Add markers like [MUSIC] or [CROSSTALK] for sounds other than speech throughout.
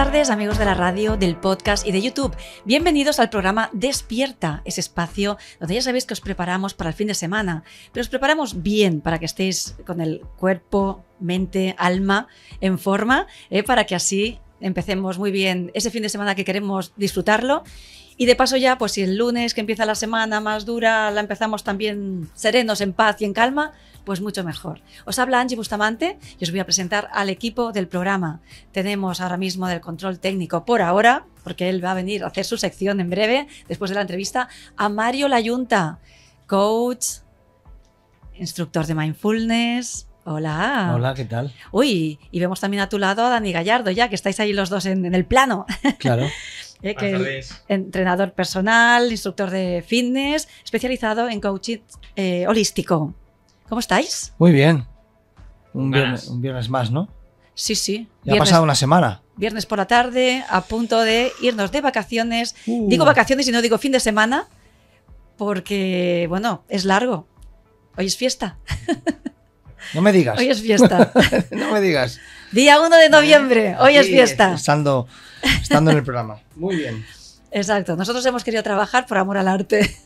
tardes amigos de la radio, del podcast y de YouTube. Bienvenidos al programa Despierta, ese espacio donde ya sabéis que os preparamos para el fin de semana, pero os preparamos bien para que estéis con el cuerpo, mente, alma en forma, eh, para que así empecemos muy bien ese fin de semana que queremos disfrutarlo. Y de paso ya, pues si el lunes que empieza la semana más dura, la empezamos también serenos, en paz y en calma, pues mucho mejor. Os habla Angie Bustamante y os voy a presentar al equipo del programa. Tenemos ahora mismo del control técnico por ahora, porque él va a venir a hacer su sección en breve, después de la entrevista, a Mario Layunta, coach, instructor de mindfulness, Hola. Hola, ¿qué tal? Uy, y vemos también a tu lado a Dani Gallardo, ya que estáis ahí los dos en, el plano. Claro. [LAUGHS] Eh, entrenador personal, instructor de fitness, especializado en coaching eh, holístico. ¿Cómo estáis? Muy bien. Un viernes, más, ¿no? Sí, sí. Ya ha pasado una semana. Viernes por la tarde, a punto de irnos de vacaciones. Uh. Digo vacaciones y no digo fin de semana, porque, bueno, es largo. Hoy es fiesta. [LAUGHS] No me digas. Hoy es fiesta. [LAUGHS] no me digas. Día 1 de noviembre, hoy es fiesta. Estando, estando en el programa. [LAUGHS] Muy bien. Exacto, nosotros hemos querido trabajar por amor al arte.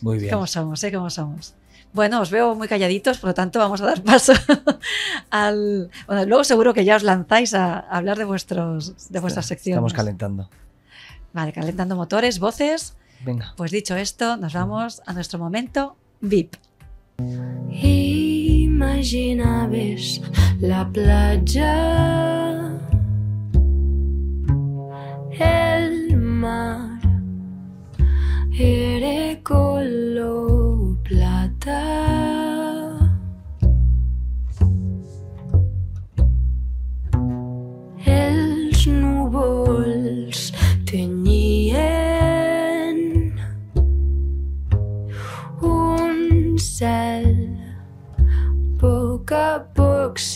Muy bien. ¿Cómo somos, eh? ¿Cómo somos? Bueno, os veo muy calladitos, por lo tanto vamos a dar paso [LAUGHS] al... Bueno, luego seguro que ya os lanzáis a, hablar de, vuestros, de vuestras secciones. Estamos calentando. Vale, calentando motores, voces. Venga. Pues dicho esto, nos vamos a nuestro momento VIP. la playa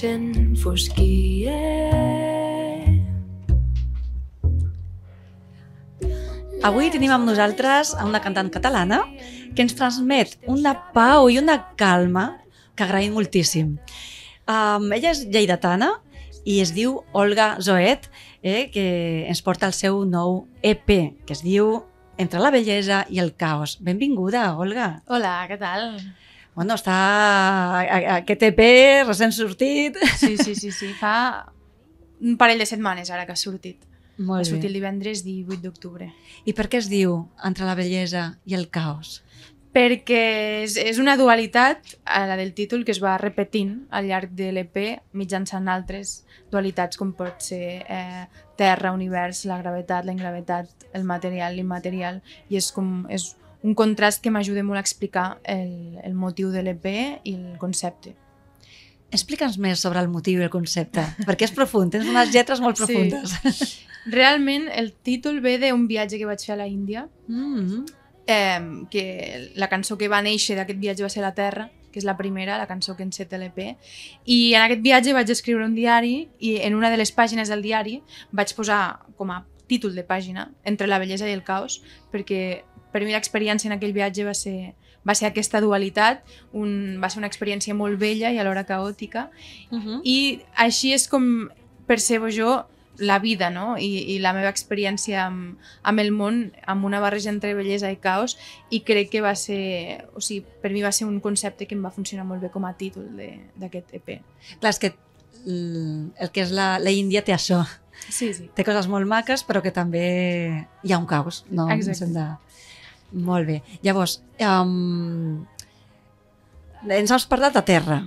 s'enfosquia. Avui tenim amb nosaltres a una cantant catalana que ens transmet una pau i una calma que agraïm moltíssim. Um, ella és lleidatana i es diu Olga Zoet, eh, que ens porta el seu nou EP, que es diu Entre la bellesa i el caos. Benvinguda, Olga. Hola, què tal? bueno, està... Aquest EP recent sortit. Sí, sí, sí, sí. Fa un parell de setmanes ara que ha sortit. Molt ha sortit bé. divendres 18 d'octubre. I per què es diu Entre la bellesa i el caos? Perquè és, és una dualitat, a la del títol, que es va repetint al llarg de l'EP mitjançant altres dualitats com pot ser eh, terra, univers, la gravetat, la ingravetat, el material, l'immaterial, i és com és un contrast que m'ajuda molt a explicar el, el motiu de l'EP i el concepte. Explica'ns més sobre el motiu i el concepte, perquè és profund, tens unes lletres molt profundes. Sí. Realment, el títol ve d'un viatge que vaig fer a la Índia, mm -hmm. eh, que la cançó que va néixer d'aquest viatge va ser La Terra, que és la primera, la cançó que enceta l'EP, i en aquest viatge vaig escriure un diari i en una de les pàgines del diari vaig posar com a títol de pàgina, Entre la bellesa i el caos, perquè per mi experiència en aquell viatge va ser, va ser aquesta dualitat, un, va ser una experiència molt vella i alhora caòtica, uh mhm. -huh. i així és com percebo jo la vida no? I, i la meva experiència amb, amb el món, amb una barreja entre bellesa i caos, i crec que va ser, o sigui, per mi va ser un concepte que em va funcionar molt bé com a títol d'aquest EP. Clar, és que el que és la, la Índia té això. Sí, sí. Té coses molt maques, però que també hi ha un caos. No? Exacte. No molt bé. Llavors, um, ens has parlat de terra.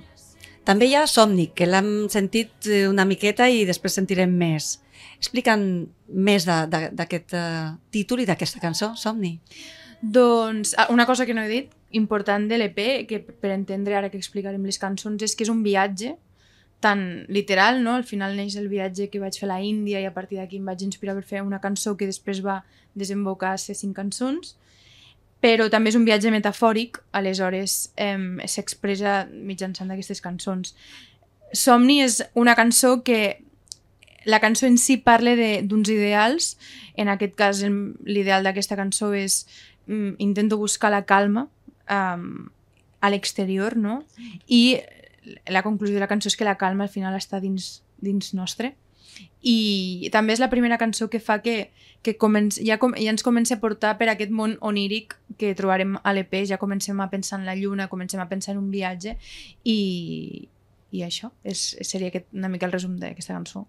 També hi ha somni, que l'hem sentit eh, una miqueta i després sentirem més. Explica'n més d'aquest uh, títol i d'aquesta cançó, Somni. Doncs ah, una cosa que no he dit, important de l'EP, que per entendre ara que explicarem les cançons, és que és un viatge tan literal, no? Al final neix el viatge que vaig fer a la Índia i a partir d'aquí em vaig inspirar per fer una cançó que després va desembocar a ser cinc cançons però també és un viatge metafòric, aleshores eh, s'expressa mitjançant aquestes cançons. Somni és una cançó que la cançó en si parla d'uns ideals, en aquest cas l'ideal d'aquesta cançó és mm, intento buscar la calma um, a l'exterior, no? I la conclusió de la cançó és que la calma al final està dins, dins nostre i també és la primera cançó que fa que, que comenci, ja, com, ja ens comença a portar per aquest món oníric que trobarem a l'EP, ja comencem a pensar en la lluna, comencem a pensar en un viatge i, i això és, seria aquest, una mica el resum d'aquesta cançó.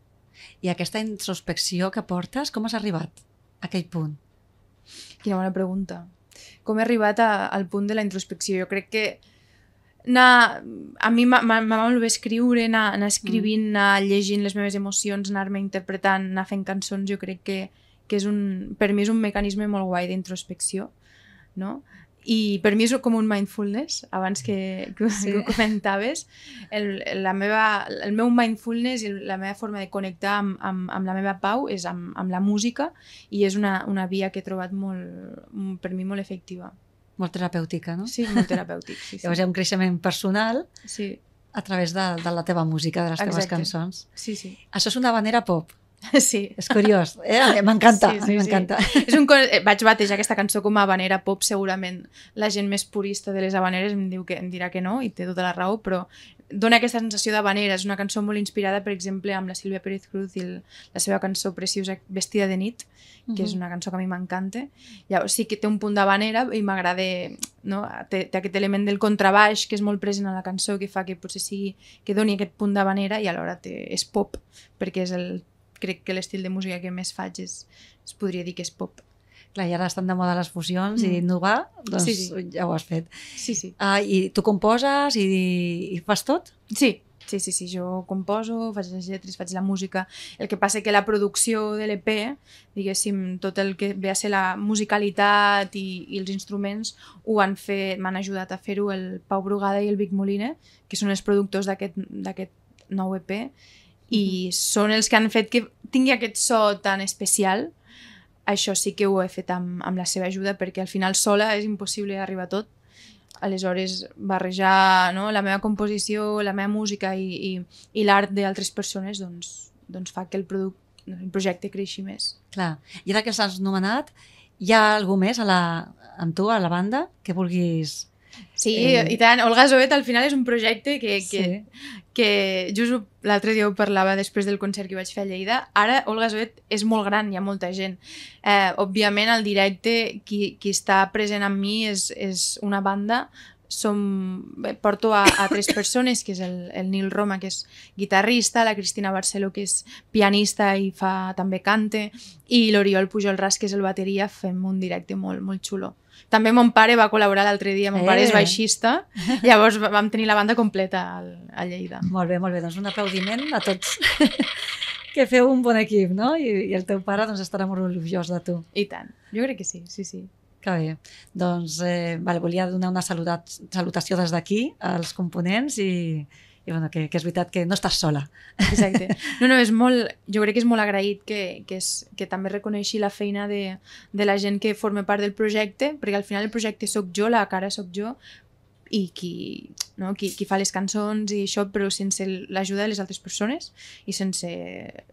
I aquesta introspecció que portes, com has arribat a aquell punt? Quina bona pregunta. Com he arribat a, al punt de la introspecció? Jo crec que anar... A mi m'ha molt bé escriure, anar, anar escrivint, mm. anar llegint les meves emocions, anar-me interpretant, anar fent cançons, jo crec que, que és un, per mi és un mecanisme molt guai d'introspecció, no? I per mi és com un mindfulness, abans que, que, sí. que ho comentaves. El, la meva, el meu mindfulness i la meva forma de connectar amb, amb, amb la meva pau és amb, amb la música i és una, una via que he trobat molt, per mi molt efectiva. Molt terapèutica, no? Sí, molt terapèutic. Sí, [LAUGHS] sí. Llavors hi ha un creixement personal sí. a través de, de la teva música, de les Exacte. teves cançons. Sí, sí. Això és una manera pop. [LAUGHS] Sí. És curiós. Eh? M'encanta, sí, sí, m'encanta. Sí. És un... Eh, vaig batejar aquesta cançó com a habanera pop, segurament la gent més purista de les habaneres em diu que em dirà que no, i té tota la raó, però dona aquesta sensació de vanera. És una cançó molt inspirada, per exemple, amb la Sílvia Pérez Cruz i el, la seva cançó preciosa Vestida de nit, que uh -huh. és una cançó que a mi m'encanta. Llavors sí que té un punt de vanera i m'agrada... No? Té, té aquest element del contrabaix que és molt present a la cançó que fa que potser sigui... que doni aquest punt de vanera i alhora té, és pop, perquè és el crec que l'estil de música que més faig és, es podria dir que és pop clar, i ara estan de moda les fusions mm. i innovar, doncs sí, sí. ja ho has fet. Sí, sí. Uh, I tu composes i, i fas tot? Sí, sí, sí, sí, jo composo, faig les lletres, faig la música. El que passa que la producció de l'EP, diguéssim, tot el que ve a ser la musicalitat i, i els instruments, ho han fet, m'han ajudat a fer-ho el Pau Brugada i el Vic Molina, que són els productors d'aquest nou EP, i mm. són els que han fet que tingui aquest so tan especial, mm això sí que ho he fet amb, amb la seva ajuda perquè al final sola és impossible arribar a tot. Aleshores, barrejar no, la meva composició, la meva música i, i, i l'art d'altres persones doncs, doncs fa que el, product, el projecte creixi més. Clar. I ara que s'has nomenat, hi ha algú més a la, amb tu, a la banda, que vulguis Sí, eh... i tant. Olga Zoet al final és un projecte que, que, sí. que just l'altre dia ho parlava després del concert que vaig fer a Lleida. Ara Olga Zoet és molt gran, hi ha molta gent. Eh, òbviament el directe qui, qui està present amb mi és, és una banda som, porto a, a tres persones, que és el, el Nil Roma, que és guitarrista, la Cristina Barceló, que és pianista i fa també cante, i l'Oriol Pujol Ras, que és el bateria, fem un directe molt, molt xulo. També mon pare va col·laborar l'altre dia, mon eh. pare és baixista, llavors vam tenir la banda completa a Lleida. Molt bé, molt bé, doncs un aplaudiment a tots. [LAUGHS] que feu un bon equip, no? I, I el teu pare doncs, estarà molt orgullós de tu. I tant, jo crec que sí, sí, sí. Que bé. Doncs eh, vale, volia donar una saludat, salutació des d'aquí als components i, i bueno, que, que és veritat que no estàs sola. Exacte. [LAUGHS] No, no, és molt, jo crec que és molt agraït que, que, és, que també reconeixi la feina de, de la gent que forma part del projecte, perquè al final el projecte sóc jo, la cara sóc jo, i qui, no? qui, qui fa les cançons i això, però sense l'ajuda de les altres persones i sense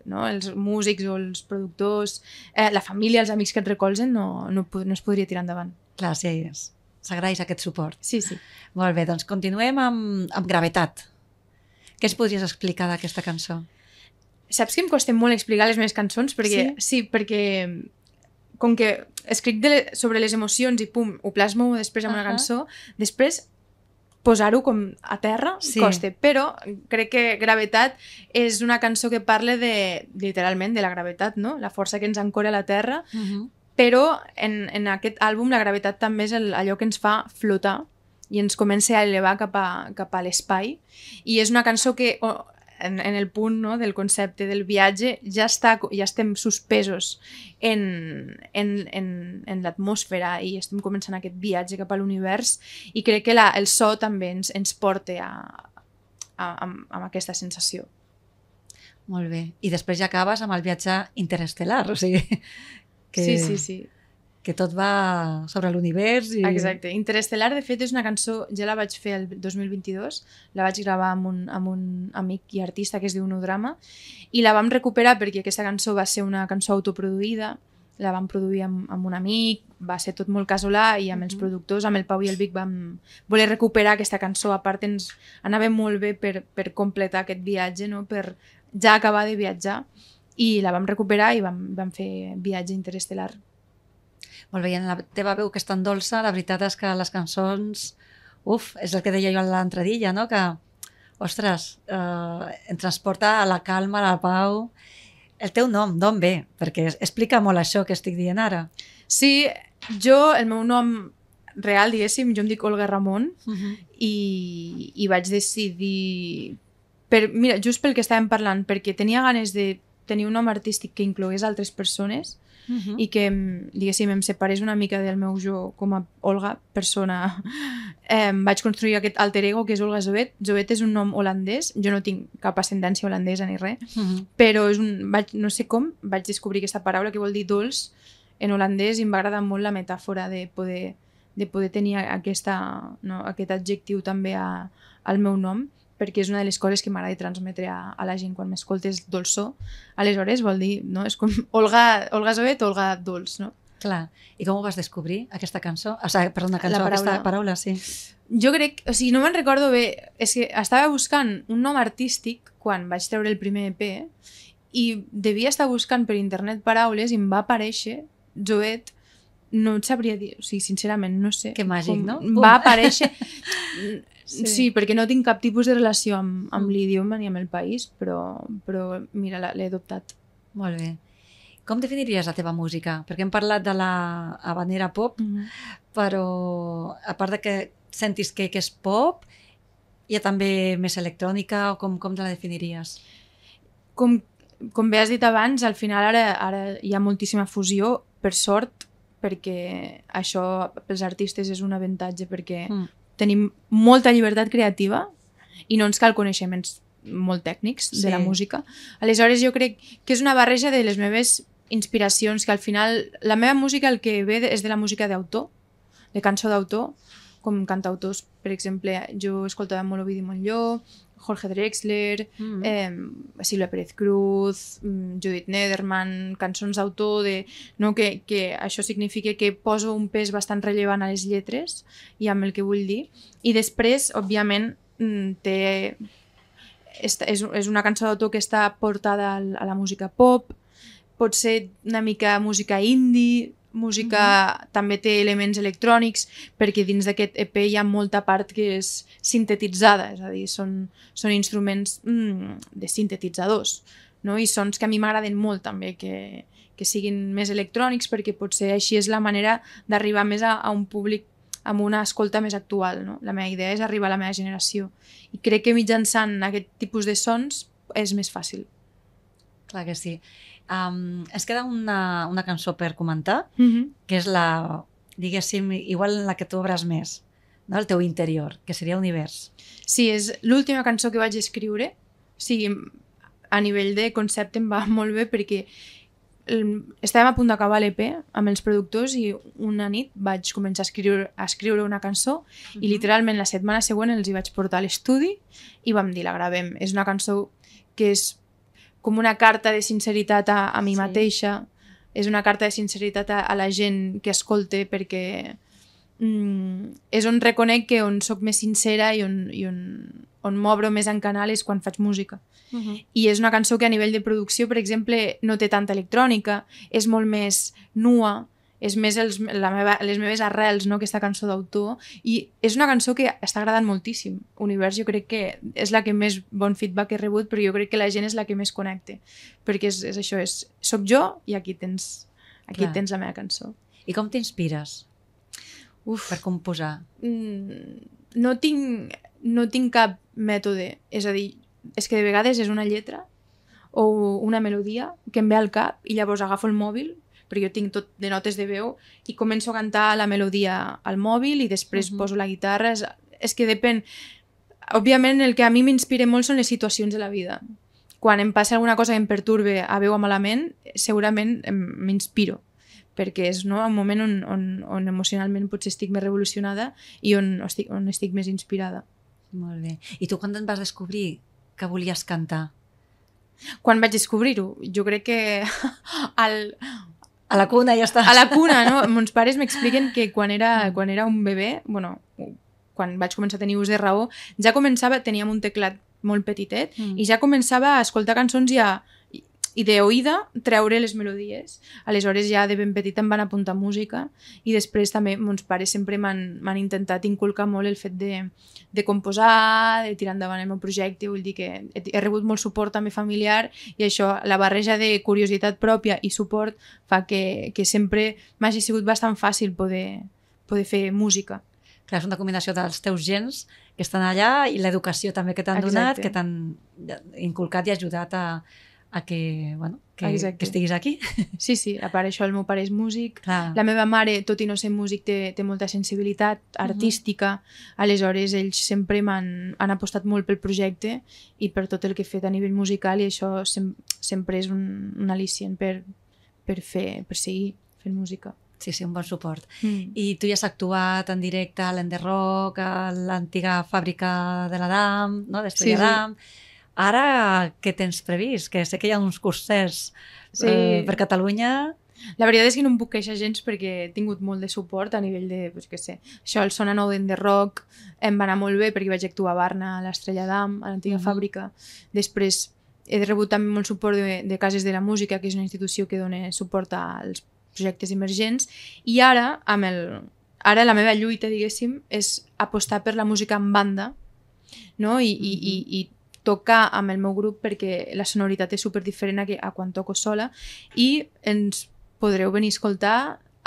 no? els músics o els productors, eh, la família, els amics que et recolzen, no, no, no es podria tirar endavant. Clar, sí, s'agraeix aquest suport. Sí, sí. Molt bé, doncs continuem amb, amb gravetat. Què ens podries explicar d'aquesta cançó? Saps que em costa molt explicar les meves cançons? Perquè, sí? sí, perquè com que escric de, sobre les emocions i pum, ho plasmo després amb uh -huh. una cançó, després posar-ho com a terra sí. costa, però crec que Gravetat és una cançó que parla de, literalment, de la gravetat, no? La força que ens ancora a la terra, uh -huh. però en, en aquest àlbum la gravetat també és el, allò que ens fa flotar i ens comença a elevar cap a, cap a l'espai. I és una cançó que en, en el punt no, del concepte del viatge ja, està, ja estem suspesos en, en, en, en l'atmosfera i estem començant aquest viatge cap a l'univers i crec que la, el so també ens, ens porta a, a, a, a aquesta sensació. Molt bé. I després ja acabes amb el viatge interestel·lar, o sigui... Que... Sí, sí, sí que tot va sobre l'univers. I... Exacte. Interestel·lar, de fet, és una cançó, ja la vaig fer el 2022, la vaig gravar amb un, amb un amic i artista que es diu Nodrama, i la vam recuperar perquè aquesta cançó va ser una cançó autoproduïda, la vam produir amb, amb un amic, va ser tot molt casolà i amb els mhm. productors, amb el Pau i el Vic vam voler recuperar aquesta cançó, a part ens anava molt bé per, per completar aquest viatge, no? per ja acabar de viatjar, i la vam recuperar i vam, vam fer viatge interestel·lar molt bé, en la teva veu que és tan dolça, la veritat és que les cançons... Uf, és el que deia jo l'altre dia, no? Que, ostres, eh, em transporta a la calma, a la pau... El teu nom, d'on ve? Perquè explica molt això que estic dient ara. Sí, jo, el meu nom real, diguéssim, jo em dic Olga Ramon uh -huh. i, i vaig decidir... Per, mira, just pel que estàvem parlant, perquè tenia ganes de tenir un nom artístic que inclogués altres persones uh -huh. i que, diguéssim, em separés una mica del meu jo com a Olga, persona... [LAUGHS] Eh, vaig construir aquest alter ego que és Olga Zoet. Zoet és un nom holandès, jo no tinc cap ascendència holandesa ni res, uh -huh. però és un, vaig, no sé com vaig descobrir aquesta paraula que vol dir dolç en holandès i em va agradar molt la metàfora de poder, de poder tenir aquesta, no, aquest adjectiu també a, al meu nom perquè és una de les coses que m'agrada transmetre a, a la gent quan m'escoltes dolçó. Aleshores vol dir, no? És com [LAUGHS] Olga, Olga Zoet, Olga Dolç, no? Clar. I com ho vas descobrir, aquesta cançó? O sigui, perdona, cançó, la paraula. aquesta paraula, sí. Jo crec, o sigui, no me'n recordo bé, és que estava buscant un nom artístic quan vaig treure el primer EP i devia estar buscant per internet paraules i em va aparèixer Joet, no et sabria dir, o sigui, sincerament, no sé. Que màgic, com, no? Va aparèixer... [LAUGHS] Sí. sí, perquè no tinc cap tipus de relació amb, amb mm. l'idioma ni amb el país, però, però mira, l'he adoptat. Molt bé. Com definiries la teva música? Perquè hem parlat de la habanera pop, mm -hmm. però a part de que sentis que, que és pop, hi ha també més electrònica o com, com te la definiries? Com, com bé has dit abans, al final ara, ara hi ha moltíssima fusió, per sort, perquè això pels artistes és un avantatge perquè mm tenim molta llibertat creativa i no ens cal coneixements molt tècnics sí. de la música. Aleshores jo crec que és una barreja de les meves inspiracions, que al final la meva música el que ve és de la música d'autor, de cançó d'autor, com cantautors, per exemple, jo escoltava molt Ovidi Montlló, Jorge Drexler, mm. eh, Silvia Pérez Cruz, mm, Judith Nederman, cançons d'autor, de, no? que, que això significa que poso un pes bastant rellevant a les lletres i amb el que vull dir. I després, òbviament, mm, té, és, és una cançó d'autor que està portada a la música pop, pot ser una mica música indie, música mm -hmm. també té elements electrònics perquè dins d'aquest EP hi ha molta part que és sintetitzada, és a dir, són, són instruments mm, de sintetitzadors no? i sons que a mi m'agraden molt també que, que siguin més electrònics perquè potser així és la manera d'arribar més a, a un públic amb una escolta més actual. No? La meva idea és arribar a la meva generació i crec que mitjançant aquest tipus de sons és més fàcil. Clar que sí. Um, es queda una, una cançó per comentar, mm -hmm. que és la, diguéssim, igual la que tu obres més, no? el teu interior, que seria Univers. Sí, és l'última cançó que vaig escriure. O sigui, a nivell de concepte em va [LAUGHS] molt bé perquè estàvem a punt d'acabar l'EP amb els productors i una nit vaig començar a escriure, a escriure una cançó uh -huh. i mhm. literalment la setmana següent els hi vaig portar a l'estudi i vam dir, la gravem. És una cançó que és com una carta de sinceritat a, a mi sí. mateixa, és una carta de sinceritat a, a la gent que escolte perquè mm, és on reconec que on sóc més sincera i on, i on, on m'obro més en canal és quan faig música. Uh mhm. -huh. I és una cançó que a nivell de producció, per exemple, no té tanta electrònica, és molt més nua, és més els, la meva, les meves arrels, no?, aquesta cançó d'autor, i és una cançó que està agradant moltíssim. Univers jo crec que és la que més bon feedback he rebut, però jo crec que la gent és la que més connecte, perquè és, és això, és soc jo i aquí tens, aquí Clar. tens la meva cançó. I com t'inspires Uf, per composar? Mm, no tinc, no tinc cap mètode, és a dir, és que de vegades és una lletra o una melodia que em ve al cap i llavors agafo el mòbil però jo tinc tot de notes de veu i començo a cantar la melodia al mòbil i després uh -huh. poso la guitarra. És, és que depèn... Òbviament el que a mi m'inspira molt són les situacions de la vida. Quan em passa alguna cosa que em perturbe a veu malament, segurament m'inspiro perquè és no, un moment on, on, on emocionalment potser estic més revolucionada i on, on estic, on estic més inspirada. Molt bé. I tu quan et vas descobrir que volies cantar? Quan vaig descobrir-ho? Jo crec que [LAUGHS] al, a la cuna ja està. A la cuna, no? Mons pares m'expliquen que quan era, quan era un bebè, bueno, quan vaig començar a tenir ús de raó, ja començava, teníem un teclat molt petitet, mm. i ja començava a escoltar cançons i a, ja i de oïda treure les melodies. Aleshores ja de ben petit em van apuntar música i després també mons pares sempre m'han intentat inculcar molt el fet de, de composar, de tirar endavant el meu projecte, vull dir que he, he rebut molt suport també familiar i això, la barreja de curiositat pròpia i suport fa que, que sempre m'hagi sigut bastant fàcil poder, poder fer música. Clar, és una combinació dels teus gens que estan allà i l'educació també que t'han donat, que t'han inculcat i ajudat a, a que, bueno, que, que estiguis aquí. Sí, sí, a part això el meu pare és músic, Clar. la meva mare, tot i no ser músic, té, té molta sensibilitat mhm. artística, uh -huh. aleshores ells sempre m'han han apostat molt pel projecte i per tot el que he fet a nivell musical i això sem sempre és un, un al·licient per, per, fer, per seguir fent música. Sí, sí, un bon suport. Mm. I tu ja has actuat en directe a l'Enderrock, a l'antiga fàbrica de la DAM, no? d'Estrella sí, sí. DAM... Sí Ara, què tens previst? Que sé que hi ha uns cursers eh, sí. eh, per Catalunya... La veritat és que no em puc queixar gens perquè he tingut molt de suport a nivell de, doncs què sé, això, el Sona Nou de Rock em va anar molt bé perquè vaig actuar a Barna, a l'Estrella d'Am, a l'antiga mm -hmm. fàbrica. Després he rebut també molt suport de, de Cases de la Música, que és una institució que dona suport als projectes emergents. I ara, amb el, ara la meva lluita, diguéssim, és apostar per la música en banda, no? I, mm -hmm. i, i, mhm. i tocar amb el meu grup perquè la sonoritat és super diferent a, que, a quan toco sola i ens podreu venir a escoltar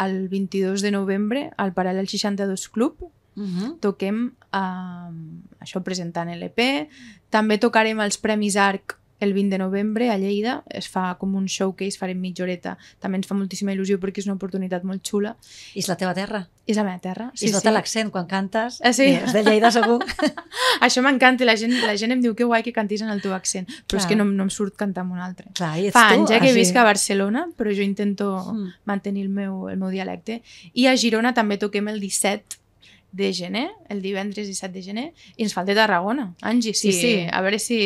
el 22 de novembre al Paral·lel 62 Club Uh mhm. -huh. toquem uh, això presentant l'EP també tocarem els Premis Arc el 20 de novembre a Lleida es fa com un showcase, farem mitja horeta també ens fa moltíssima il·lusió perquè és una oportunitat molt xula. I és la teva terra? És la meva terra, sí, I sota sí. l'accent quan cantes, ah, sí. Eh, és de Lleida segur. [LAUGHS] Això m'encanta, la gent, la gent em diu que guai que cantis en el teu accent, però Clar. és que no, no em surt cantar amb un altre. Clar, fa tu? anys ja eh, que així. visc a Barcelona, però jo intento mm. mantenir el meu, el meu dialecte. I a Girona també toquem el 17 de gener, el divendres 17 de gener, i ens falta Tarragona. Angi, sí, sí, sí. a veure si...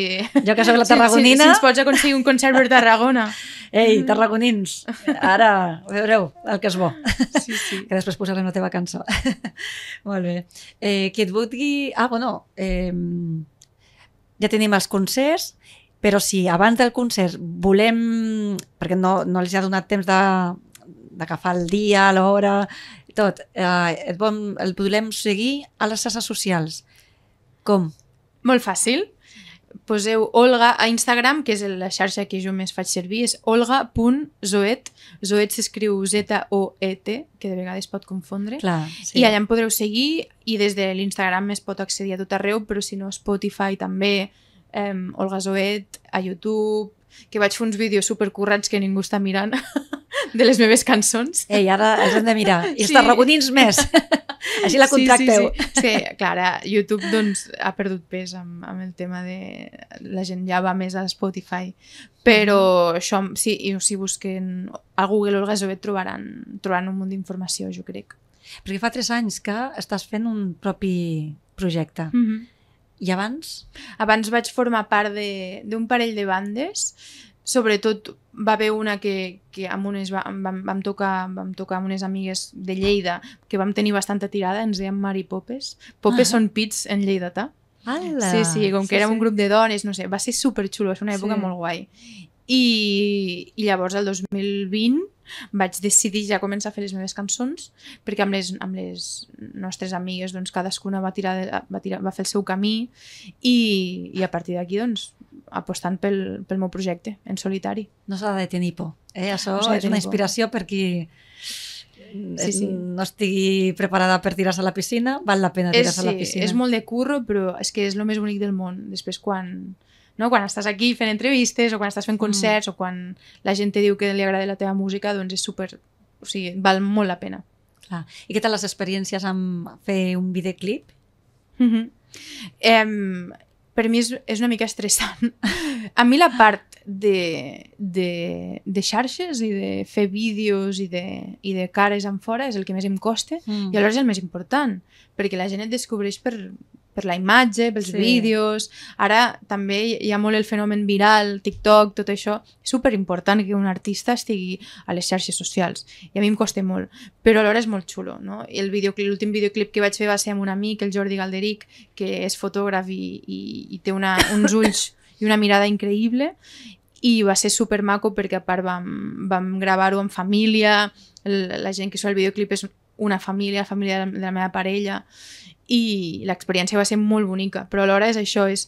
Jo que sóc la tarragonina... [LAUGHS] Si, si, si ens pots aconseguir un concert per Tarragona. [LAUGHS] Ei, tarragonins, ara veureu el que és bo. Sí, sí. [LAUGHS] Que després posarem la teva cançó. Molt bé. Eh, qui et vulgui... Ah, bueno, eh, ja tenim els concerts, però si abans del concert volem... Perquè no, no els ha donat temps de d'agafar el dia, l'hora, tot. Eh, el, bon, el podem seguir a les xarxes socials. Com? Molt fàcil. Poseu Olga a Instagram, que és la xarxa que jo més faig servir, és olga.zoet. Zoet s'escriu Z-O-E-T, que de vegades pot confondre. Clar, sí. I allà em podreu seguir i des de l'Instagram es pot accedir a tot arreu, però si no Spotify també, eh, Olga Zoet, a YouTube, que vaig fer uns vídeos supercurrats que ningú està mirant. [LAUGHS] de les meves cançons. Ei, ara ens hem de mirar. [LAUGHS] I els sí. més. [LAUGHS] Així la contracteu. Sí, sí, sí. sí clar, YouTube doncs, ha perdut pes amb, amb el tema de... La gent ja va més a Spotify. Però això, sí, i si busquen a Google Olga Jovet trobaran, trobaran un munt d'informació, jo crec. Perquè fa tres anys que estàs fent un propi projecte. Mm -hmm. I abans? Abans vaig formar part d'un parell de bandes sobretot va haver una que, que amb unes va, vam, vam, tocar, vam tocar amb unes amigues de Lleida que vam tenir bastanta tirada, ens deien Mari Popes. Popes ah. són pits en ta? Ala. Sí, sí, com que sí, érem sí. un grup de dones, no sé, va ser superxulo, va ser una època sí. molt guai. I, I llavors el 2020 vaig decidir ja començar a fer les meves cançons perquè amb les, amb les nostres amigues doncs, cadascuna va, tirar, de, va, tirar, va fer el seu camí i, i a partir d'aquí doncs, apostant pel, pel meu projecte en solitari. No s'ha de tenir por. Eh? Això no és una inspiració por. per qui sí, sí. no estigui preparada per tirar-se a la piscina, val la pena tirar-se sí, a la piscina. És molt de curro, però és que és el més bonic del món. Després, quan, no? Quan estàs aquí fent entrevistes o quan estàs fent mm. concerts mm. o quan la gent diu que li agrada la teva música, doncs és super... O sigui, val molt la pena. Clar. I què tal les experiències amb fer un videoclip? Mm -hmm. eh, per mi és, és una mica estressant. A mi la part de, de, de xarxes i de fer vídeos i de, i de cares en fora és el que més em costa mm. i alhora és el més important, perquè la gent et descobreix per, per la imatge, pels sí. vídeos. Ara també hi ha molt el fenomen viral, TikTok, tot això. És superimportant que un artista estigui a les xarxes socials. I a mi em costa molt, però alhora és molt xulo. No? L'últim videoclip, videoclip que vaig fer va ser amb un amic, el Jordi Galderic, que és fotògraf i, i, i té una, uns ulls [LAUGHS] i una mirada increïble i va ser supermaco perquè a part vam, vam gravar-ho en família, la gent que surt el videoclip és una família, la família de la meva parella i l'experiència va ser molt bonica, però alhora és això, és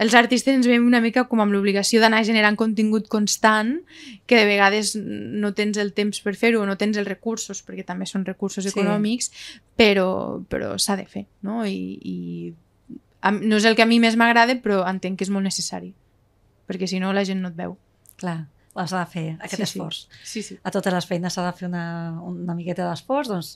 els artistes ens veiem una mica com amb l'obligació d'anar generant contingut constant que de vegades no tens el temps per fer-ho, no tens els recursos, perquè també són recursos sí. econòmics, però, però s'ha de fer, no? I, i a, no és el que a mi més m'agrada, però entenc que és molt necessari, perquè si no la gent no et veu. Clar has de fer aquest sí, esforç. Sí. Sí, sí. A totes les feines s'ha de fer una, una miqueta d'esforç, doncs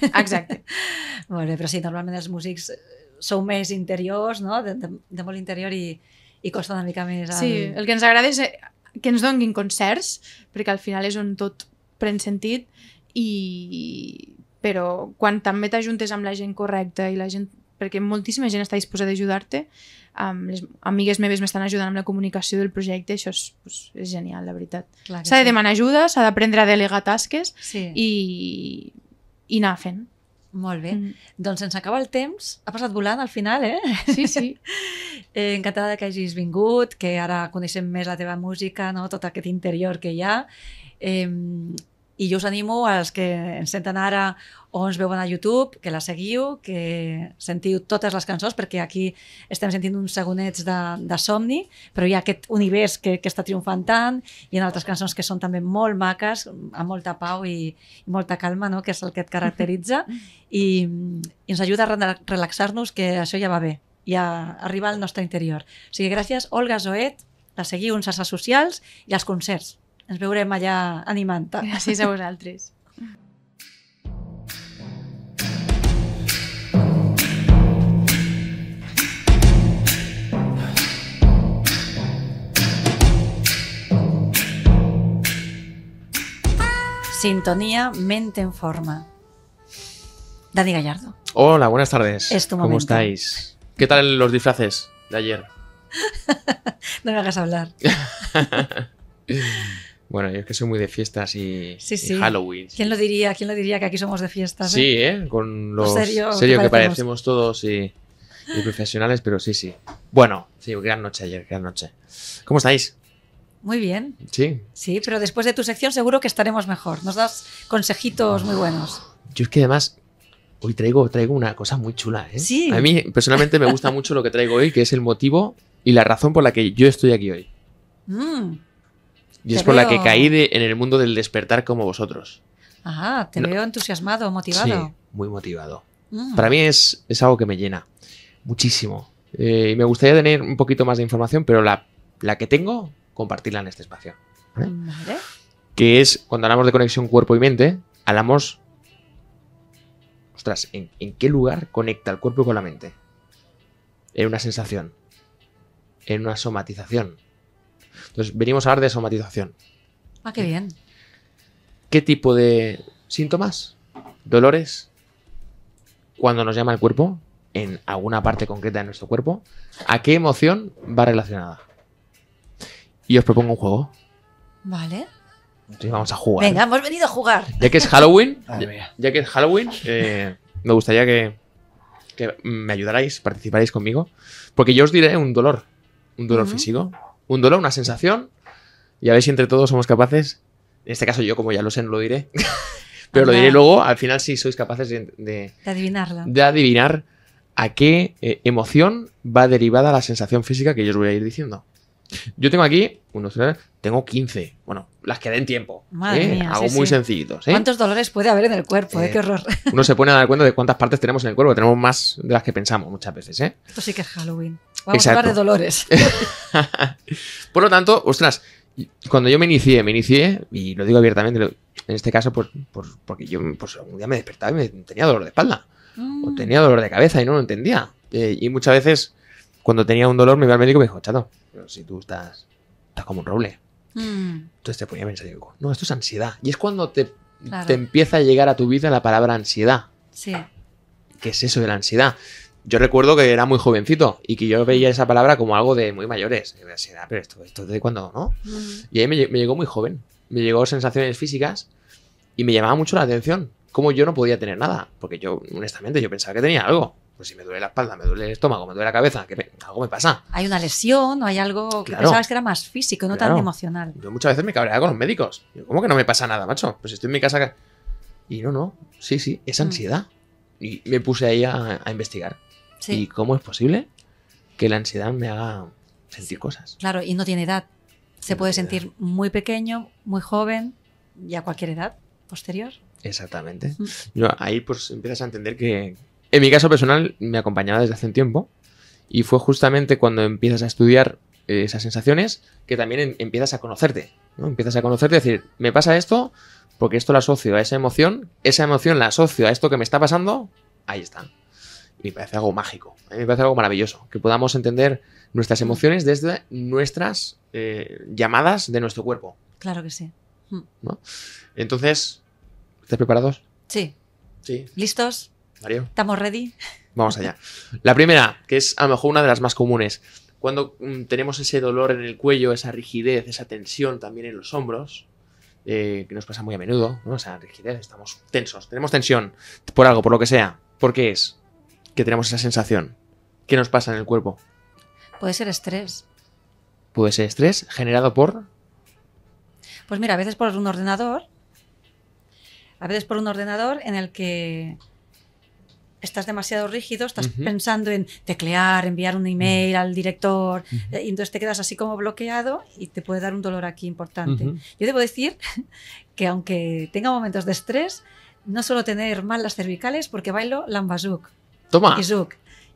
Exacte. [LAUGHS] bueno, però sí, normalment els músics eh, sou més interiors, no? de, de, de molt interior i, i costa una mica més. El... Sí, el que ens agrada és eh, que ens donguin concerts, perquè al final és on tot pren sentit, i... però quan també t'ajuntes amb la gent correcta i la gent perquè moltíssima gent està disposada a ajudar-te. Um, les amigues meves m'estan ajudant amb la comunicació del projecte, això és, pues, és genial, la veritat. S'ha de demanar ajuda, s'ha d'aprendre a delegar tasques sí. i i anar fent. Molt bé. Mm. Doncs sense acaba el temps. Ha passat volant al final, eh? Sí, sí. [LAUGHS] eh, encantada que hagis vingut, que ara coneixem més la teva música, no? tot aquest interior que hi ha. Eh, i jo us animo als que ens senten ara o ens veuen a YouTube, que la seguiu, que sentiu totes les cançons, perquè aquí estem sentint uns segonets de, de somni, però hi ha aquest univers que, que està triomfant tant, i en altres cançons que són també molt maques, amb molta pau i, i molta calma, no? que és el que et caracteritza, [LAUGHS] i, i ens ajuda a relaxar-nos, que això ja va bé, i a arribar al nostre interior. O sigui, gràcies, Olga Zoet, la seguiu uns xarxes socials i als concerts. Ens veurem allà animant se Gràcies [LAUGHS] a vosaltres. Sintonía Mente en Forma. Dani Gallardo. Hola, buenas tardes. Es tu ¿Cómo estáis? ¿Qué tal los disfraces de ayer? [LAUGHS] no me hagas hablar. [LAUGHS] Bueno, yo es que soy muy de fiestas y, Halloween. ¿Quién lo diría? ¿Quién lo diría que aquí somos de fiestas? Sí, ¿eh? ¿eh? Con lo serio, que, parecemos? todos y, profesionales, pero sí, sí. Bueno, sí, gran noche ayer, gran noche. ¿Cómo estáis? Muy bien. Sí. Sí, pero después de tu sección seguro que estaremos mejor. Nos das consejitos muy buenos. Yo es que además hoy traigo, traigo una cosa muy chula, ¿eh? Sí. A mí personalmente me gusta mucho lo que traigo hoy, que es el motivo y la razón por la que yo estoy aquí hoy. Mm. Y es por la que caí en el mundo del despertar como vosotros. Ajá, te veo entusiasmado, motivado. Sí, muy motivado. Mm. Para mí es, algo que me llena muchísimo. y eh, me gustaría tener un poquito más de información, pero la, que tengo, compartirla en este espacio. ¿vale? Que es cuando hablamos de conexión cuerpo y mente, hablamos. Ostras, ¿en, en qué lugar conecta el cuerpo con la mente? En una sensación, en una somatización, entonces, venimos a hablar de somatización. Ah, qué bien. ¿Qué tipo de síntomas? ¿Dolores? Cuando nos llama el cuerpo, en alguna parte concreta de nuestro cuerpo, ¿a qué emoción va relacionada? Y os propongo un juego. Vale. Entonces vamos a jugar. Venga, hemos venido a jugar. Ya que es Halloween, [LAUGHS] ya, que es Halloween, eh, me gustaría que, me ayudarais, participarais conmigo. Porque yo os diré un dolor. Un dolor físico, un dolor, una sensación, y a ver si entre todos somos capaces, en este caso yo como ya lo sé, no lo diré, [LAUGHS] pero lo diré luego, al final si sois capaces de, adivinarla. De adivinar a qué eh, emoción va derivada la sensación física que yo os voy a ir diciendo. Yo tengo aquí, unos, tengo 15. Bueno, las que den tiempo. Madre ¿Eh? mía, Hago muy sí. sencillitos. ¿Cuántos dolores puede haber en el cuerpo? ¿Eh? Eh, Qué horror. [LAUGHS] Uno se pone a dar cuenta de cuántas partes tenemos en el cuerpo. Tenemos más de las que pensamos muchas veces. ¿eh? Esto sí que es Halloween. Vamos a hablar de dolores. [LAUGHS] Por lo tanto, ostras, cuando yo me inicié, me inicié, y lo digo abiertamente, en este caso, porque yo pues, un día me despertaba y tenía dolor de espalda. O mm. tenía dolor de cabeza y no lo entendía. y muchas veces cuando tenía un dolor, me iba al médico y me dijo, chato, pero si tú estás, estás como un roble. Mm. Entonces te ponía a pensar, digo, no, esto es ansiedad. Y es cuando te, empieza a llegar a tu vida la palabra ansiedad. Sí. ¿Qué es eso de la ansiedad? yo recuerdo que era muy jovencito y que yo veía esa palabra como algo de muy mayores. Y pero esto, esto de cuando, ¿no? Mm. Y ahí me, me, llegó muy joven. Me llegó sensaciones físicas y me llamaba mucho la atención como yo no podía tener nada. Porque yo, honestamente, yo pensaba que tenía algo. Pues si me duele la espalda, me duele el estómago, me duele la cabeza, que algo me pasa. Hay una lesión o hay algo que pensabas que era más físico, no tan emocional. Yo muchas veces me cabreaba con los médicos. ¿Cómo que no me pasa nada, macho? Pues estoy en mi casa. Y no, no. Sí, sí, es mm. ansiedad. Y me puse ahí a, investigar. ¿Y cómo es posible que la ansiedad me haga sentir cosas? Claro, y no tiene edad. Se puede sentir muy pequeño, muy joven y a cualquier edad posterior. Exactamente. Mm. Yo, ahí pues empiezas a entender que, en mi caso personal me acompañaba desde hace un tiempo y fue justamente cuando empiezas a estudiar eh, esas sensaciones que también em, empiezas a conocerte. Empiezas a conocerte, y decir, me pasa esto porque esto lo asocio a esa emoción, esa emoción la asocio a esto que me está pasando, ahí está. Y me parece algo mágico, eh, me parece algo maravilloso, que podamos entender nuestras emociones desde nuestras eh, llamadas de nuestro cuerpo. Claro que sí. Entonces, ¿estás preparados? Sí. sí. ¿Listos? Mario. ¿Estamos ready? Vamos allá. La primera, que es a lo mejor una de las más comunes. Cuando mm, tenemos ese dolor en el cuello, esa rigidez, esa tensión también en los hombros, eh, que nos pasa muy a menudo, ¿no? O sea, rigidez, estamos tensos, tenemos tensión por algo, por lo que sea. ¿Por qué es? Que tenemos esa sensación. ¿Qué nos pasa en el cuerpo? Puede ser estrés. Puede ser estrés generado por. Pues mira, a veces por un ordenador. A veces por un ordenador en el que estás demasiado rígido, estás pensando en teclear, enviar un email al director, eh, y entonces te quedas así como bloqueado y te puede dar un dolor aquí importante. Yo debo decir [LAUGHS] que aunque tenga momentos de estrés, no suelo tener mal las cervicales porque bailo Lambazook Toma. Y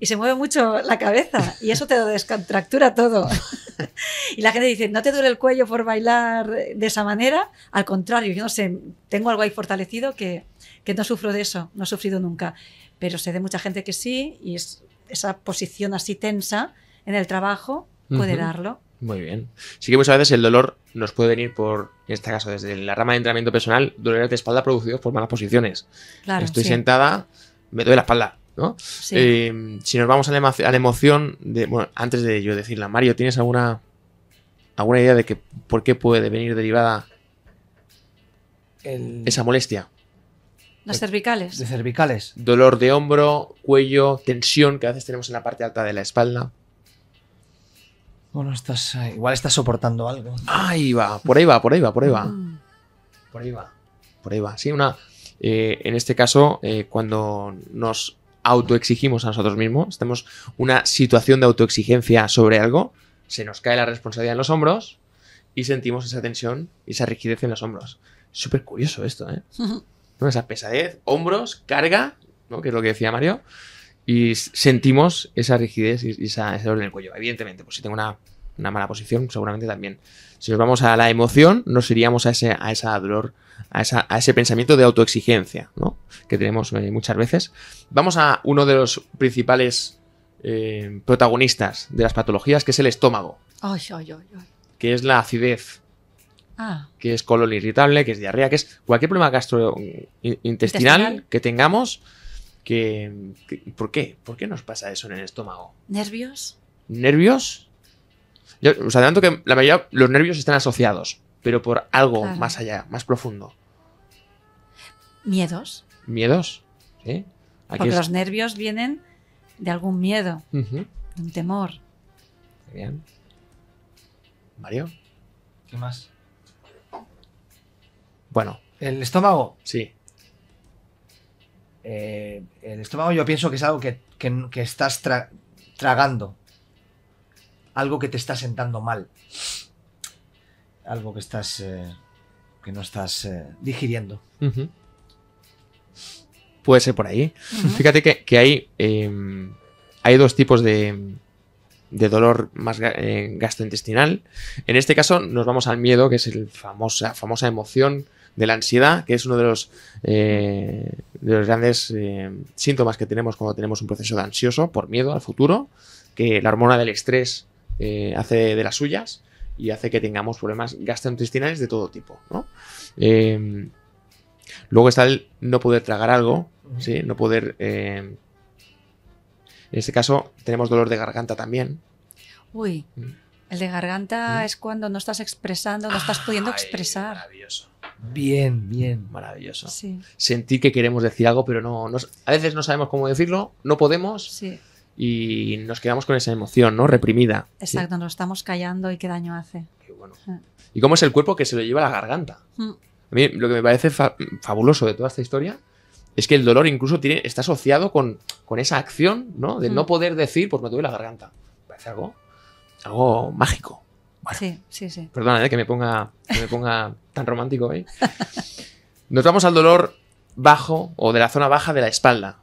y se mueve mucho la cabeza y eso te descontractura todo. [LAUGHS] y la gente dice, no te duele el cuello por bailar de esa manera. Al contrario, yo no sé, tengo algo ahí fortalecido que, que no sufro de eso, no he sufrido nunca. Pero sé de mucha gente que sí y es, esa posición así tensa en el trabajo puede darlo. Muy bien. Sí que muchas pues veces el dolor nos puede venir por, en este caso, desde la rama de entrenamiento personal, dolores de espalda producidos por malas posiciones. Claro, Estoy sentada, me duele la espalda. Em, si nos vamos a la, emoción, antes de yo decirla, Mario, ¿tienes alguna, alguna idea de que, por qué puede venir derivada esa molestia? Las cervicales. De cervicales. Dolor de hombro, cuello, tensión que a veces tenemos en la parte alta de la espalda. Bueno, estás, eh, igual estás soportando algo. Ahí va, por ahí va, por ahí va, por ahí va. Mm. Por ahí va. Por ahí va. Sí, una. Eh, en este caso, eh, cuando nos autoexigimos a nosotros mismos, tenemos una situación de autoexigencia sobre algo, se nos cae la responsabilidad en los hombros y sentimos esa tensión y esa rigidez en los hombros. Súper curioso esto, ¿eh? [LAUGHS] Esa pesadez, hombros, carga, ¿no? que es lo que decía Mario, y sentimos esa rigidez y esa, ese dolor en el cuello. Evidentemente, pues si tengo una una mala posición seguramente también. Si nos vamos a la emoción, nos iríamos a ese, dolor, a, ese pensamiento de autoexigencia, ¿no? Que tenemos eh, muchas veces. Vamos a uno de los principales eh, protagonistas de las patologías, que es el estómago. que es la acidez. Ah. Que es colon irritable, que es diarrea, que es cualquier problema gastrointestinal que tengamos. ¿Por qué? ¿Por qué nos pasa eso en el estómago? ¿Nervios? ¿Nervios? Yo os adelanto que la mayoría, los nervios están asociados, pero por algo más allá, más profundo. Miedos. Miedos, sí. Porque los nervios vienen de algún miedo, de un temor. bien. Mario. ¿Qué más? Bueno. ¿El estómago? Sí. Eh, el estómago yo pienso que es algo que, estás tragando algo que te está sentando mal. Algo que estás. Eh, que no estás eh, digiriendo. Puede ser por ahí. Fíjate que, hay. Em, hay dos tipos de, de dolor más eh, gastrointestinal. En este caso nos vamos al miedo, que es la famosa, famosa emoción de la ansiedad, que es uno de los, de los grandes síntomas que tenemos cuando tenemos un proceso de ansioso por miedo al futuro, que la hormona del estrés eh, hace de las suyas y hace que tengamos problemas gastrointestinales de todo tipo. ¿no? Em, luego está el no poder tragar algo, ¿sí? no poder... Eh, en este caso tenemos dolor de garganta también. Uy, mm. el de garganta mm. es cuando no estás expresando, no estás pudiendo expresar. Maravilloso. Bien, mm, bien, maravilloso. Sentir que queremos decir algo, pero no, a veces no sabemos cómo decirlo, no podemos. Sí y nos quedamos con esa emoción, ¿no? Reprimida. Exacto, nos estamos callando y qué daño hace. Ah. Y cómo es el cuerpo que se lo lleva a la garganta. Mm. A mí lo que me parece fabuloso de toda esta historia es que el dolor incluso tiene, está asociado con, esa acción, ¿no? De mm. no poder decir, pues me tuve la garganta. parece algo, algo mágico. sí, sí, sí. Perdona, ¿eh? que me ponga, me ponga tan romántico hoy. Nos vamos al dolor bajo o de la zona baja de la espalda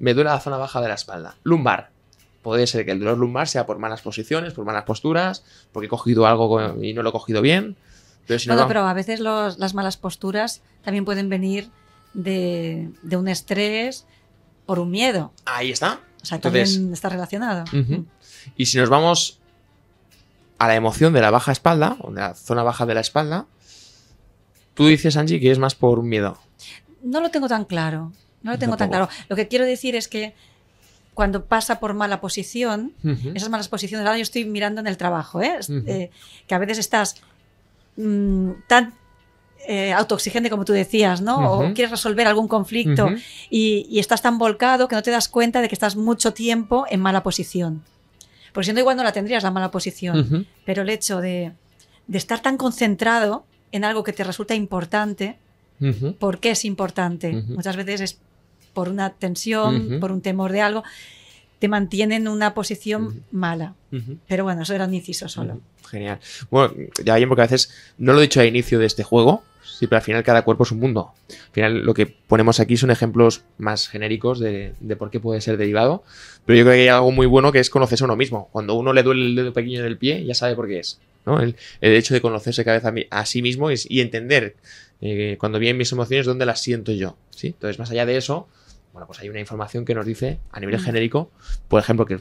me duele la zona baja de la espalda. Lumbar. Puede ser que el dolor lumbar sea por malas posiciones, por malas posturas, porque he cogido algo y no lo he cogido bien. Pero, no, pero a veces las malas posturas también pueden venir de, un estrés por un miedo. Ahí está. O sea, también está relacionado. Y si nos vamos a la emoción de la baja espalda, o de la zona baja de la espalda, tú dices, Angie, que es más por un miedo. No lo tengo tan claro. No lo tengo tan claro. Lo que quiero decir es que cuando pasa por mala posición, esas malas posiciones, ahora yo estoy mirando en el trabajo, ¿eh? eh que a veces estás mm, tan eh, autoexigente como tú decías, ¿no? O quieres resolver algún conflicto y, estás tan volcado que no te das cuenta de que estás mucho tiempo en mala posición. Porque siendo igual no la tendrías la mala posición, pero el hecho de, de, estar tan concentrado en algo que te resulta importante, ¿por qué es importante? Muchas veces es por una tensión, por un temor de algo, te mantienen en una posición mala. Pero bueno, eso era un inciso solo. Genial. Bueno, ya bien, porque a veces no lo he dicho al inicio de este juego, sí, pero al final cada cuerpo es un mundo. Al final lo que ponemos aquí son ejemplos más genéricos de, por qué puede ser derivado, pero yo creo que hay algo muy bueno que es conocerse a uno mismo. Cuando uno le duele el dedo pequeño del pie, ya sabe por qué es. ¿no? El, hecho de conocerse cada vez a, mí, a sí mismo y, entender eh, cuando vienen mis emociones dónde las siento yo. ¿sí? Entonces, más allá de eso, bueno, pues hay una información que nos dice a nivel genérico, por ejemplo, que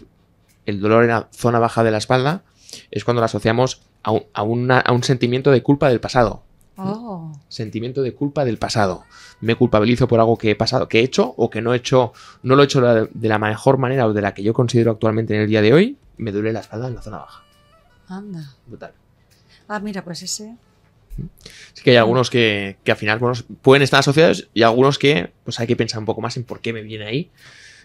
el dolor en la zona baja de la espalda es cuando lo asociamos a un, sentimiento de culpa del pasado. Oh. Sentimiento de culpa del pasado. Me culpabilizo por algo que he pasado, que he hecho o que no he hecho, no lo he hecho de la mejor manera o de la que yo considero actualmente en el día de hoy. Me duele la espalda en la zona baja. Anda. Brutal. Ah, mira, pues ese Así que hay algunos que, que al final bueno, pueden estar asociados y algunos que pues hay que pensar un poco más en por qué me viene ahí,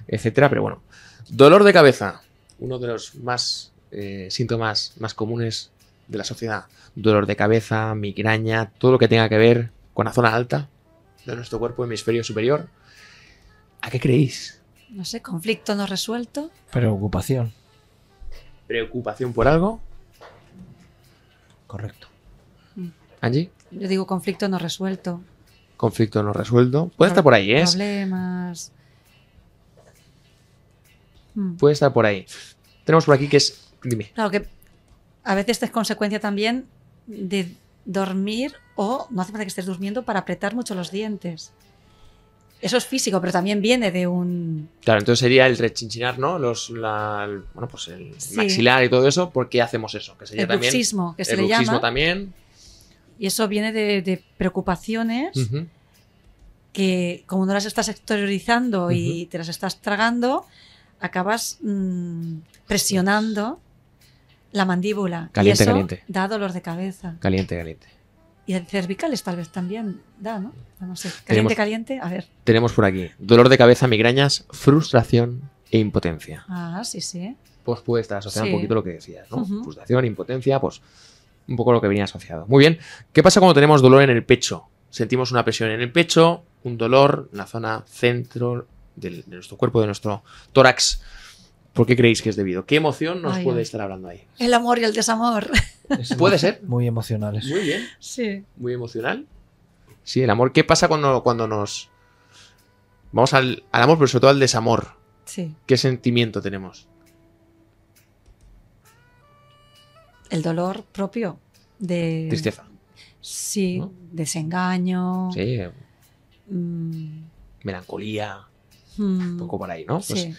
etcétera. Pero bueno, dolor de cabeza, uno de los más eh, síntomas más comunes de la sociedad. Dolor de cabeza, migraña, todo lo que tenga que ver con la zona alta de nuestro cuerpo, hemisferio superior. ¿A qué creéis? No sé, conflicto no resuelto. Preocupación. Preocupación por algo. Correcto allí? Yo digo conflicto no resuelto. Conflicto no resuelto. Puede estar por ahí, ¿eh? Problemas. Hmm. Puede estar por ahí. Tenemos por aquí que es. Dime. Claro que a veces es consecuencia también de dormir o no hace falta que estés durmiendo para apretar mucho los dientes. Eso es físico, pero también viene de un. Claro, entonces sería el rechinchinar, ¿no? Los, la, bueno, pues el maxilar y todo eso. ¿Por qué hacemos eso? el bruxismo, que se el le también. Y eso viene de, preocupaciones que como no las estás exteriorizando y te las estás tragando, acabas mm, presionando la mandíbula. Caliente, y eso caliente. Da dolor de cabeza. Caliente, caliente. Y cervicales tal vez también da, ¿no? No sé. Caliente, caliente, a ver. Tenemos por aquí dolor de cabeza, migrañas, frustración e impotencia. Ah, sí, sí. Pues pues estar un poquito lo que decías, ¿no? Frustración, impotencia, pues un poco lo que venía asociado. Muy bien, ¿qué pasa cuando tenemos dolor en el pecho? Sentimos una presión en el pecho, un dolor en la zona centro de nuestro cuerpo, de nuestro tórax. ¿Por qué creéis que es debido? ¿Qué emoción nos puede estar hablando ahí? El amor y el desamor. [LAUGHS] Puede ser. Muy emocionales. Muy bien. Sí. Muy emocional. Sí, el amor. ¿Qué pasa cuando, cuando nos. Vamos al, al amor, pero sobre todo al desamor. Sí. ¿Qué sentimiento tenemos? El dolor propio de tristeza. Sí, desengaño. Sí. Mm. Melancolía. Mm. Un poco por ahí, ¿no? Pues sí.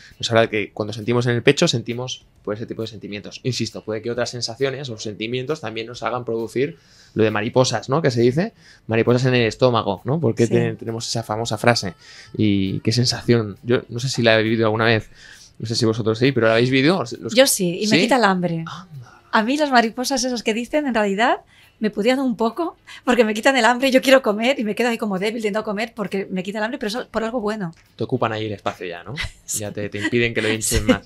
que cuando sentimos en el pecho, sentimos por pues, ese tipo de sentimientos. Insisto, puede que otras sensaciones o sentimientos también nos hagan producir lo de mariposas, ¿no? Que se dice, mariposas en el estómago, ¿no? Porque tenemos esa famosa frase. Y qué sensación. Yo no sé si la he vivido alguna vez. No sé si vosotros sí, pero la habéis vivido. Yo sí, y me quita el hambre. Ah, a mí las mariposas esas que dicen, en realidad, me pudieran un poco porque me quitan el hambre, y yo quiero comer y me quedo ahí como débil de no comer porque me quita el hambre, pero por algo bueno. Te ocupan ahí el espacio ya, ¿no? [LAUGHS] Ya te, te, impiden que lo hinchen más.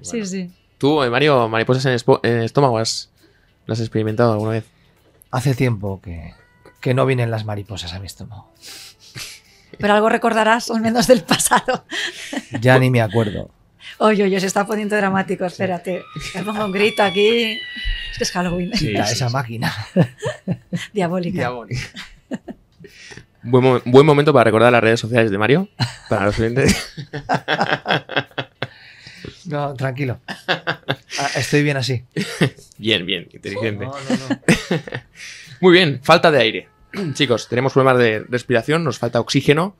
Sí, sí. ¿Tú, eh, Mario, mariposas en, estómagos, el estómago has, las has experimentado alguna vez? Hace tiempo que, que no vienen las mariposas a mi estómago. Pero algo recordarás, al menos del pasado. ya ni me acuerdo. Oye, oye, se está poniendo dramático, espérate. Me pongo un grito aquí. Es que es Halloween. esa máquina. [LAUGHS] Diabólica. Diabólica. Buen, momento para recordar las redes sociales de Mario, para los clientes. [LAUGHS] No, tranquilo. Ah, estoy bien así. Bien, bien, inteligente. No, no, no. [LAUGHS] Muy bien, falta de aire. [CLEARS THROAT] Chicos, tenemos problemas de respiración, nos falta oxígeno.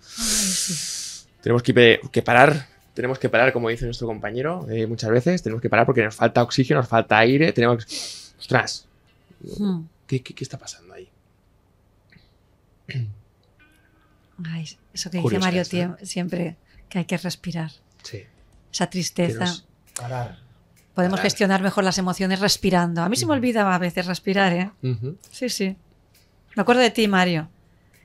Tenemos que, que parar tenemos que parar, como dice nuestro compañero, eh, muchas veces tenemos que parar porque nos falta oxígeno, nos falta aire, tenemos... ¡Ostras! Hmm. ¿Qué, está pasando ahí? Ay, eso que dice Mario siempre, que hay que respirar. Sí. Esa tristeza. Podemos gestionar mejor las emociones respirando. A mí se me olvida a veces respirar, ¿eh? Sí, sí. Me acuerdo de ti, Mario.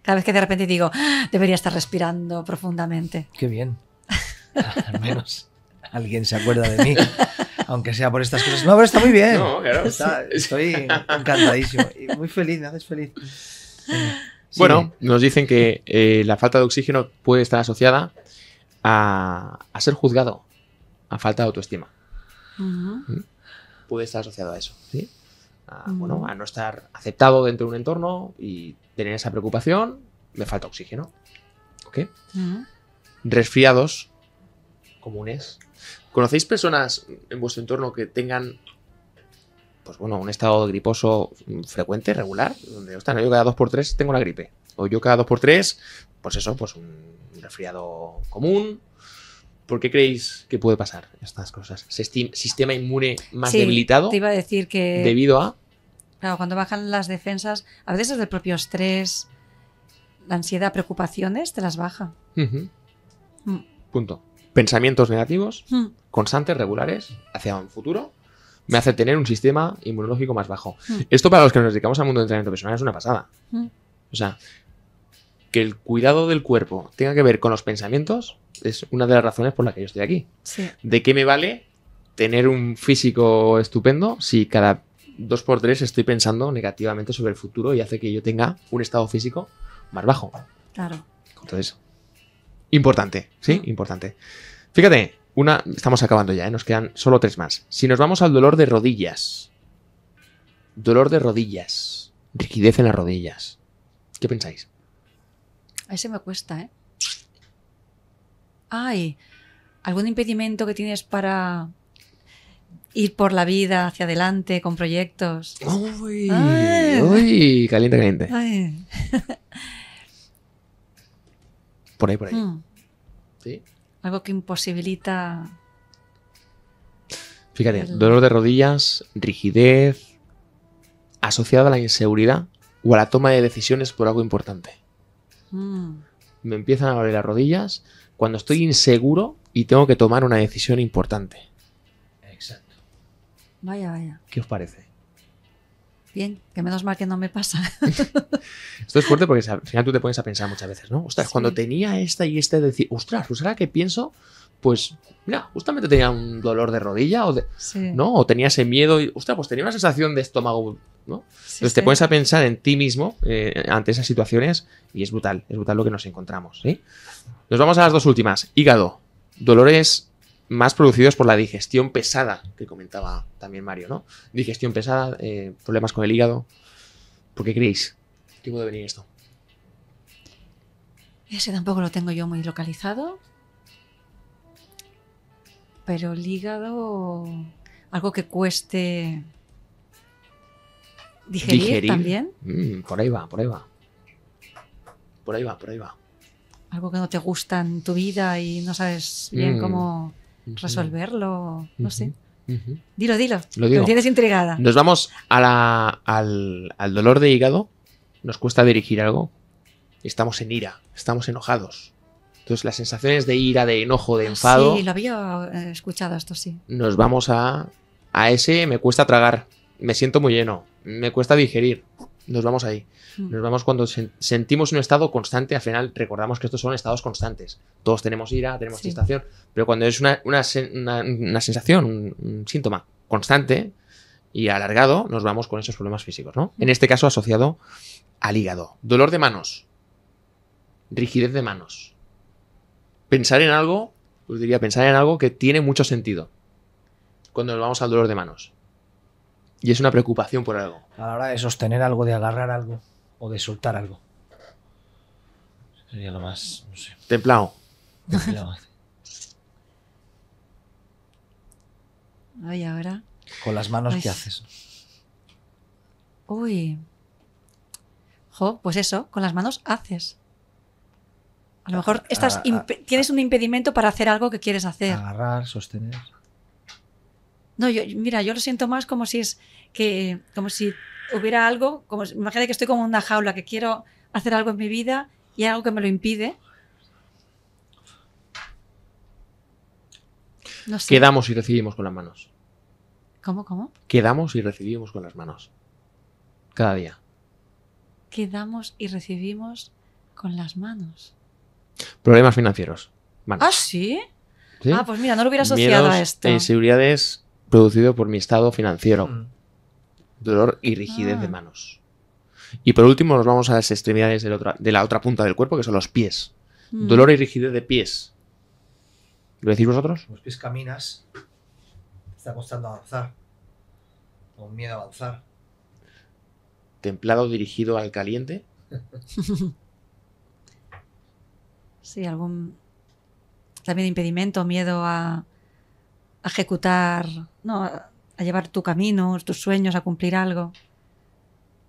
Cada vez que de repente digo, ah, debería estar respirando profundamente. Qué bien. [LAUGHS] al menos alguien se acuerda de mí, aunque sea por estas cosas. No, pero está muy bien. [LAUGHS] estoy encantadísimo y muy feliz, me haces feliz. Bueno, nos dicen que eh, la falta de oxígeno puede estar asociada a, ser juzgado, a falta de autoestima. ¿Mm? Puede estar asociado a eso, ¿sí? A, bueno, a no estar aceptado dentro de un entorno y tener esa preocupación, Me falta oxígeno. ¿Ok? Resfriados, comunes. ¿Conocéis personas en vuestro entorno que tengan pues bueno, un estado griposo frecuente, regular, donde, yo cada 2x3 tengo la gripe. O yo cada 2x3, pues eso, pues un resfriado común. ¿Por qué creéis que puede pasar estas cosas? ¿Sistema inmune más sí, debilitado? Te iba a decir que. Debido a. Claro, cuando bajan las defensas, a veces es del propio estrés, la ansiedad, preocupaciones, te las baja. Mm. Punto pensamientos negativos, hmm. constantes, regulares, hacia un futuro, me hace tener un sistema inmunológico más bajo. Hmm. Esto para los que nos dedicamos al mundo del entrenamiento personal es una pasada. Hmm. O sea, que el cuidado del cuerpo tenga que ver con los pensamientos es una de las razones por las que yo estoy aquí. ¿De qué me vale tener un físico estupendo si cada dos por tres estoy pensando negativamente sobre el futuro y hace que yo tenga un estado físico más bajo? Claro. Entonces, Importante, sí, mm. importante. Fíjate, una, estamos acabando ya, ¿eh? nos quedan solo tres más. Si nos vamos al dolor de rodillas. Dolor de rodillas. Rigidez en las rodillas. ¿Qué pensáis? A ese me cuesta, ¿eh? Ay, ¿algún impedimento que tienes para ir por la vida hacia adelante con proyectos? Uy, uy caliente, caliente. Por ahí, por ahí. Mm. Algo que imposibilita. Fíjate, dolor de rodillas, rigidez, Asociado a la inseguridad o a la toma de decisiones por algo importante. Mm. Me empiezan a doler las rodillas cuando estoy inseguro y tengo que tomar una decisión importante. Exacto. Vaya, vaya. ¿Qué os parece? bien, que menos mal que no me pasa. [LAUGHS] Esto es fuerte porque al final tú te pones a pensar muchas veces, ¿no? Ostras, cuando tenía esta y este decir, ostras, pues ¿qué que pienso, pues mira, justamente tenía un dolor de rodilla o, de, ¿no? o tenía ese miedo y, ostras, pues tenía una sensación de estómago, ¿no? Entonces te pones a pensar en ti mismo eh, ante esas situaciones y es brutal, es brutal lo que nos encontramos, ¿sí? Nos vamos a las dos últimas. Hígado, dolores más producidos por la digestión pesada, que comentaba también Mario, ¿no? Digestión pesada, eh, problemas con el hígado. ¿Por qué creéis? ¿Qué puede venir esto? Ese tampoco lo tengo yo muy localizado. Pero el hígado, algo que cueste digerir, también. Mm, por ahí va, por ahí va. Por ahí va, por ahí va. Algo que no te gusta en tu vida y no sabes bien mm. cómo resolverlo, no sé. Dilo, dilo. Lo tienes intrigada. Nos vamos a al, al, dolor de hígado. Nos cuesta dirigir algo. Estamos en ira, estamos enojados. Entonces, las sensaciones de ira, de enojo, de enfado. Sí, lo había eh, escuchado esto, sí. Nos vamos a, a ese me cuesta tragar, me siento muy lleno, me cuesta digerir nos vamos ahí. Hmm. Nos vamos cuando sentimos un estado constante, al final recordamos que estos son estados constantes. Todos tenemos ira, tenemos sí. pero cuando es una, sensación, un, síntoma constante y alargado, nos vamos con esos problemas físicos, ¿no? Hmm. En este caso asociado al hígado. Dolor de manos, rigidez de manos. Pensar en algo, os diría, pensar en algo que tiene mucho sentido. Cuando nos vamos al dolor de manos. Y es una preocupación por algo. A la hora de sostener algo, de agarrar algo o de soltar algo. Sería lo más, no sé. Templado. Ay, ahora. Con las manos, ¿qué haces? Uy. Jo, pues eso, con las manos haces. A lo mejor estás tienes un impedimento para hacer algo que quieres hacer. Agarrar, sostener. No, yo, mira, yo lo siento más como si es que, como si hubiera algo, como imagínate que estoy como en una jaula, que quiero hacer algo en mi vida y hay algo que me lo impide. Quedamos y recibimos con las manos. ¿Cómo, cómo? Quedamos y recibimos con las manos. Cada día. Quedamos y recibimos con las manos. Problemas financieros. Ah, sí. Ah, pues mira, no lo hubiera asociado a esto. Inseguridades, producido por mi estado financiero. Mm. Dolor y rigidez de ah. manos. Y por último nos vamos a las extremidades de la otra, punta del cuerpo, que son los pies. Mm. Dolor y rigidez de pies. ¿Lo decís vosotros? Los pies caminas, está costando avanzar, con miedo a avanzar. Templado dirigido al caliente. [LAUGHS] sí, algún también impedimento, miedo a a ejecutar, ¿no? a, llevar tu camino, tus sueños, a cumplir algo.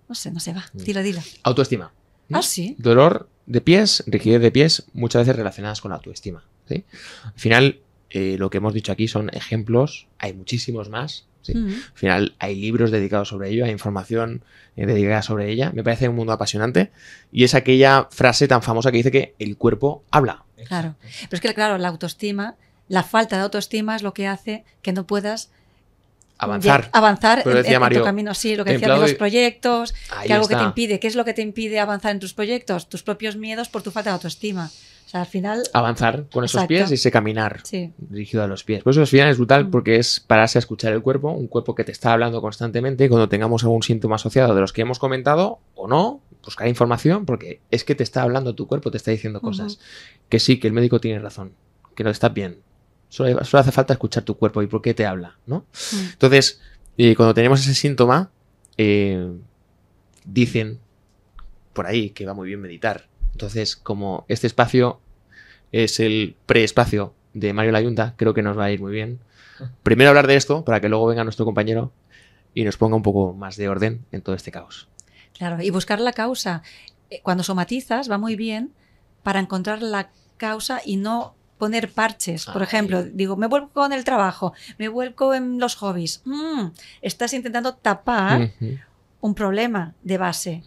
No sé, no se va, dila, mm. dila. Autoestima. Ah, sí. Dolor de pies, rigidez de pies, muchas veces relacionadas con la autoestima. ¿sí? Al final, eh, lo que hemos dicho aquí son ejemplos, hay muchísimos más. ¿sí? Mm. Al final, hay libros dedicados sobre ello, hay información eh, dedicada sobre ella. Me parece un mundo apasionante y es aquella frase tan famosa que dice que el cuerpo habla. Claro, pero es que, claro, la autoestima la falta de autoestima es lo que hace que no puedas avanzar, avanzar en, tu camino. Sí, lo que decía de los proyectos, que algo que te impide. ¿Qué es lo que te impide avanzar en tus proyectos? Tus propios miedos por tu falta de autoestima. O sea, al final... Avanzar con esos pies y ese caminar dirigido a los pies. Por eso al final es brutal mm. porque es pararse a escuchar el cuerpo, un cuerpo que te está hablando constantemente cuando tengamos algún síntoma asociado de los que hemos comentado o no, buscar información porque es que te está hablando tu cuerpo, te está diciendo cosas. Que sí, que el médico tiene razón, que no estás bien, Solo, hace falta escuchar tu cuerpo y por qué te habla, ¿no? Mm. Entonces, eh, cuando tenemos ese síntoma, eh, dicen por ahí que va muy bien meditar. Entonces, como este espacio es el preespacio de Mario la Layunta, creo que nos va a ir muy bien. [LAUGHS] Primero hablar de esto para que luego venga nuestro compañero y nos ponga un poco más de orden en todo este caos. Claro, y buscar la causa. Eh, cuando somatizas va muy bien para encontrar la causa y no poner parches, por ah, ejemplo, digo, me vuelco con el trabajo, me vuelco en los hobbies, mm, estás intentando tapar un problema de base.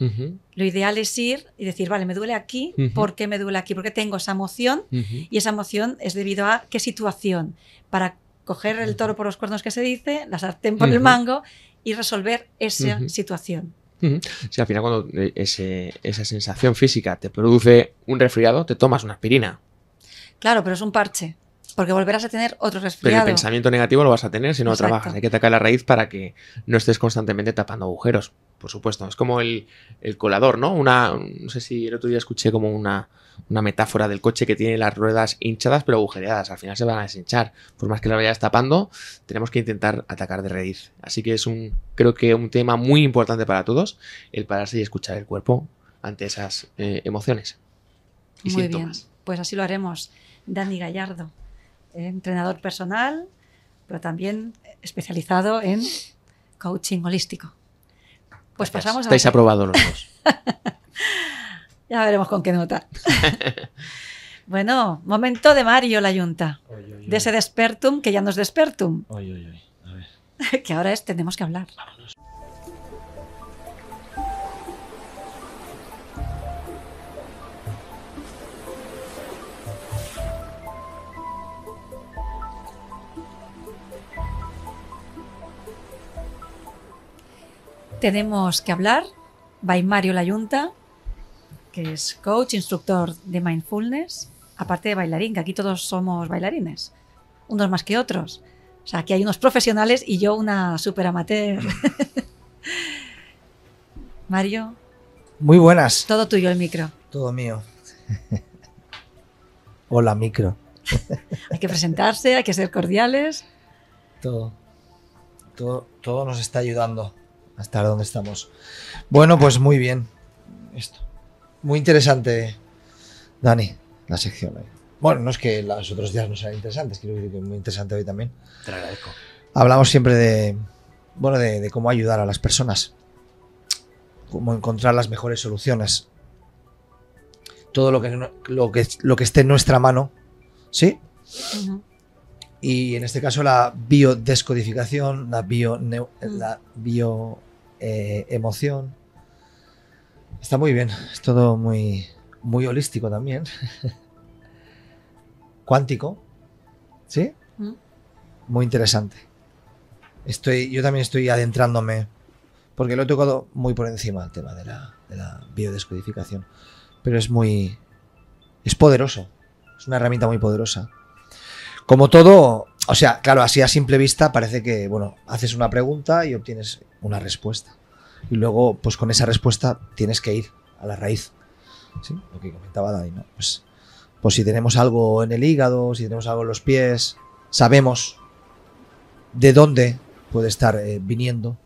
Lo ideal es ir y decir, vale, me duele aquí, ¿por qué me duele aquí? Porque tengo esa emoción y esa emoción es debido a qué situación. Para coger el toro por los cuernos que se dice, la sartén por el mango y resolver esa situación. Si al final cuando eh, esa sensación física te produce un resfriado, te tomas una aspirina Claro, pero es un parche. Porque volverás a tener otros resfriado. Pero el pensamiento negativo lo vas a tener si no trabajas. Hay que atacar la raíz para que no estés constantemente tapando agujeros. Por supuesto, es como el, colador, ¿no? Una, no sé si el otro día escuché como una, una, metáfora del coche que tiene las ruedas hinchadas pero agujereadas. Al final se van a deshinchar. Por más que la vayas tapando, tenemos que intentar atacar de raíz. Así que es un, creo que un tema muy importante para todos, el pararse y escuchar el cuerpo ante esas eh, emociones y muy Bien, pues así lo haremos. Dani Gallardo, eh, entrenador personal, pero también especializado en coaching holístico. Pues pasamos a... Estáis aprobados los dos. [LAUGHS] ya veremos con qué nota. [LAUGHS] bueno, momento de Mario la yunta, De ese despertum que ya no es despertum. [LAUGHS] que ahora es tenemos que hablar. Vámonos. tenemos que hablar by Mario Layunta, que es coach, instructor de mindfulness, aparte de bailarín, que aquí todos somos bailarines, unos más que otros. O sea, aquí hay unos profesionales y yo una super amateur. Mm. [LAUGHS] Mario. Muy buenas. Todo tuyo el micro. Todo mío. [LAUGHS] Hola, micro. [LAUGHS] hay que presentarse, hay que ser cordiales. Todo. Todo, todo nos está ayudando. Hasta ahora donde estamos. Bueno, pues muy bien. Esto. Muy interesante, Dani, la sección Bueno, no es que los otros días no sean interesantes, quiero decir que es muy interesante hoy también. Te agradezco. Hablamos siempre de, bueno, de, cómo ayudar a las personas, cómo encontrar las mejores soluciones. Todo lo que, lo que, lo que esté en nuestra mano, ¿sí? Y en este caso la biodescodificación, la bio... la bio eh, emoción. Está muy bien, es todo muy, muy holístico también. [LAUGHS] Cuántico, ¿sí? Mm. Muy interesante. Estoy, yo también estoy adentrándome, porque lo he tocado muy por encima el tema de la, de la biodescodificación, pero es muy... es poderoso, es una herramienta muy poderosa. Como todo, o sea, claro, así a simple vista parece que, bueno, haces una pregunta y obtienes una respuesta. Y luego, pues con esa respuesta tienes que ir a la raíz. ¿Sí? Lo que comentaba Dani, ¿no? Pues, pues si tenemos algo en el hígado, si tenemos algo en los pies, sabemos de dónde puede estar eh, viniendo.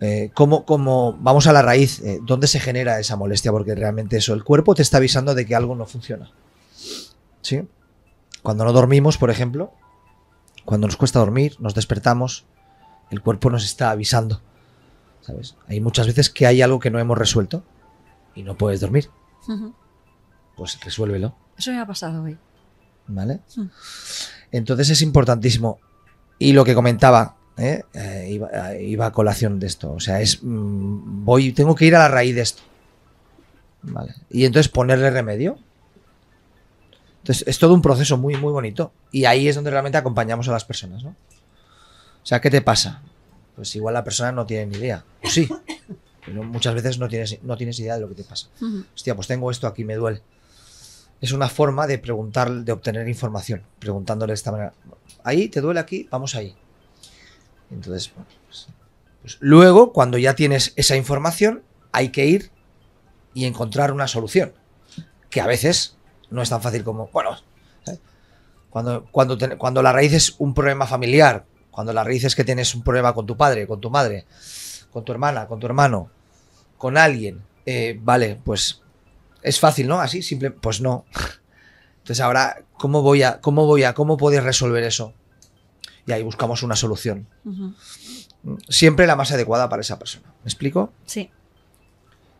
Eh, cómo, vamos a la raíz, eh, dónde se genera esa molestia, porque realmente eso, el cuerpo te está avisando de que algo no funciona. ¿Sí? Cuando no dormimos, por ejemplo, cuando nos cuesta dormir, nos despertamos, el cuerpo nos está avisando. ¿Sabes? Hay muchas veces que hay algo que no hemos resuelto y no puedes dormir. Pues resuélvelo. Eso me ha pasado hoy. ¿Vale? Mm. Entonces es importantísimo. Y lo que comentaba, ¿eh? Eh, eh, iba, a colación de esto. O sea, es. Mm, voy, tengo que ir a la raíz de esto. ¿Vale? Y entonces ponerle remedio. Entonces, es todo un proceso muy, muy bonito. Y ahí es donde realmente acompañamos a las personas, ¿no? O sea, ¿qué te pasa? Pues igual la persona no tiene ni idea. O sí, [LAUGHS] muchas veces no tienes, no tienes idea de lo que te pasa. Hostia, pues tengo esto aquí, me duele. Es una forma de preguntar, de obtener información, preguntándole de esta manera. Ahí, ¿te duele aquí? Vamos ahí. Entonces, bueno, pues, pues luego, cuando ya tienes esa información, hay que ir y encontrar una solución. Que a veces no es tan fácil como, bueno, cuando, cuando, cuando la raíz es un problema familiar, cuando la raíz es que tienes un problema con tu padre, con tu madre, con tu hermana, con tu hermano, con alguien, eh, vale, pues es fácil, ¿no? Así, simple, pues no. Entonces ahora, ¿cómo voy a, cómo voy a, cómo puedes resolver eso? Y ahí buscamos una solución. Siempre la más adecuada para esa persona. ¿Me explico? Sí.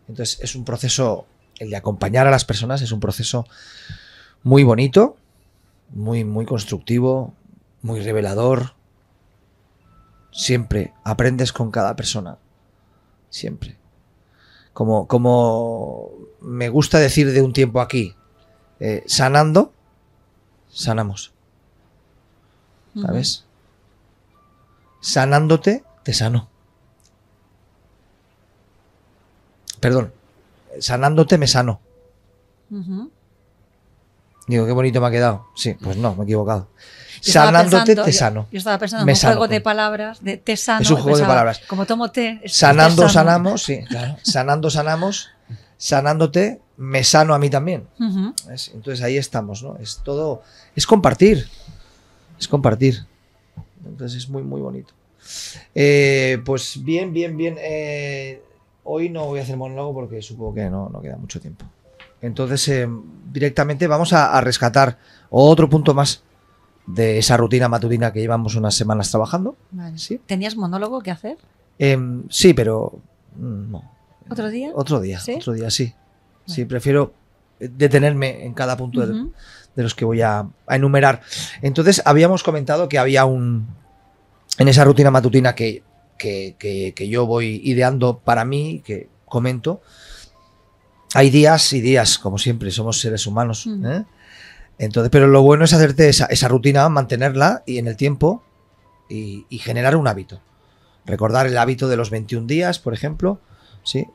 Entonces es un proceso el de acompañar a las personas es un proceso muy bonito, muy, muy constructivo, muy revelador. Siempre aprendes con cada persona. Siempre. Como, como me gusta decir de un tiempo aquí, eh, sanando, sanamos. ¿Sabes? Sanándote, te sano. Perdón, sanándote me sano. Digo, qué bonito me ha quedado. Sí, pues no, me he equivocado. sanándote te sano. Yo, estaba pensando en un juego de palabras, de te sano. Es un juego de palabras. Como tomo té. Sanando, sanamos, sí, [LAUGHS] Sanando, sanamos. Sanándote, me sano a mí también. Entonces ahí estamos, ¿no? Es todo. Es compartir. Es compartir. Entonces es muy, muy bonito. Eh, pues bien, bien, bien. Eh, hoy no voy a hacer monólogo porque supongo que no, no queda mucho tiempo. Entonces, eh, directamente vamos a, rescatar otro punto más de esa rutina matutina que llevamos unas semanas trabajando. ¿Tenías monólogo que hacer? Em, sí, pero mm, no. ¿Otro día? Otro día, ¿Sí? otro día, sí. Sí, prefiero detenerme en cada punto de, los que voy a, enumerar. Entonces, habíamos comentado que había un... En esa rutina matutina que que, yo voy ideando para mí, que comento, hay días y días, como siempre, somos seres humanos. Mm. ¿eh? Entonces, pero lo bueno es hacerte esa, rutina, mantenerla y en el tiempo y, generar un hábito. Recordar el hábito de los 21 días, por ejemplo. ¿sí?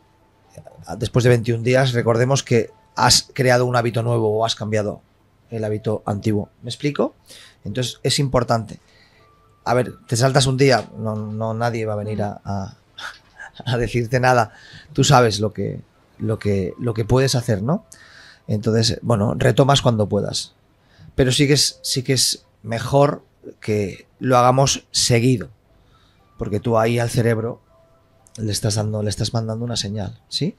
Después de 21 días, recordemos que has creado un hábito nuevo o has cambiado el hábito antiguo. ¿Me explico? Entonces, es importante a ver, te saltas un día, no, no nadie va a venir [LAUGHS] a, decirte nada. Tú sabes lo que, lo, que, lo que puedes hacer, ¿no? Entonces, bueno, retomas cuando puedas. Pero sí que es, sí que es mejor que lo hagamos seguido. Porque tú ahí al cerebro le estás dando, le estás mandando una señal, ¿sí?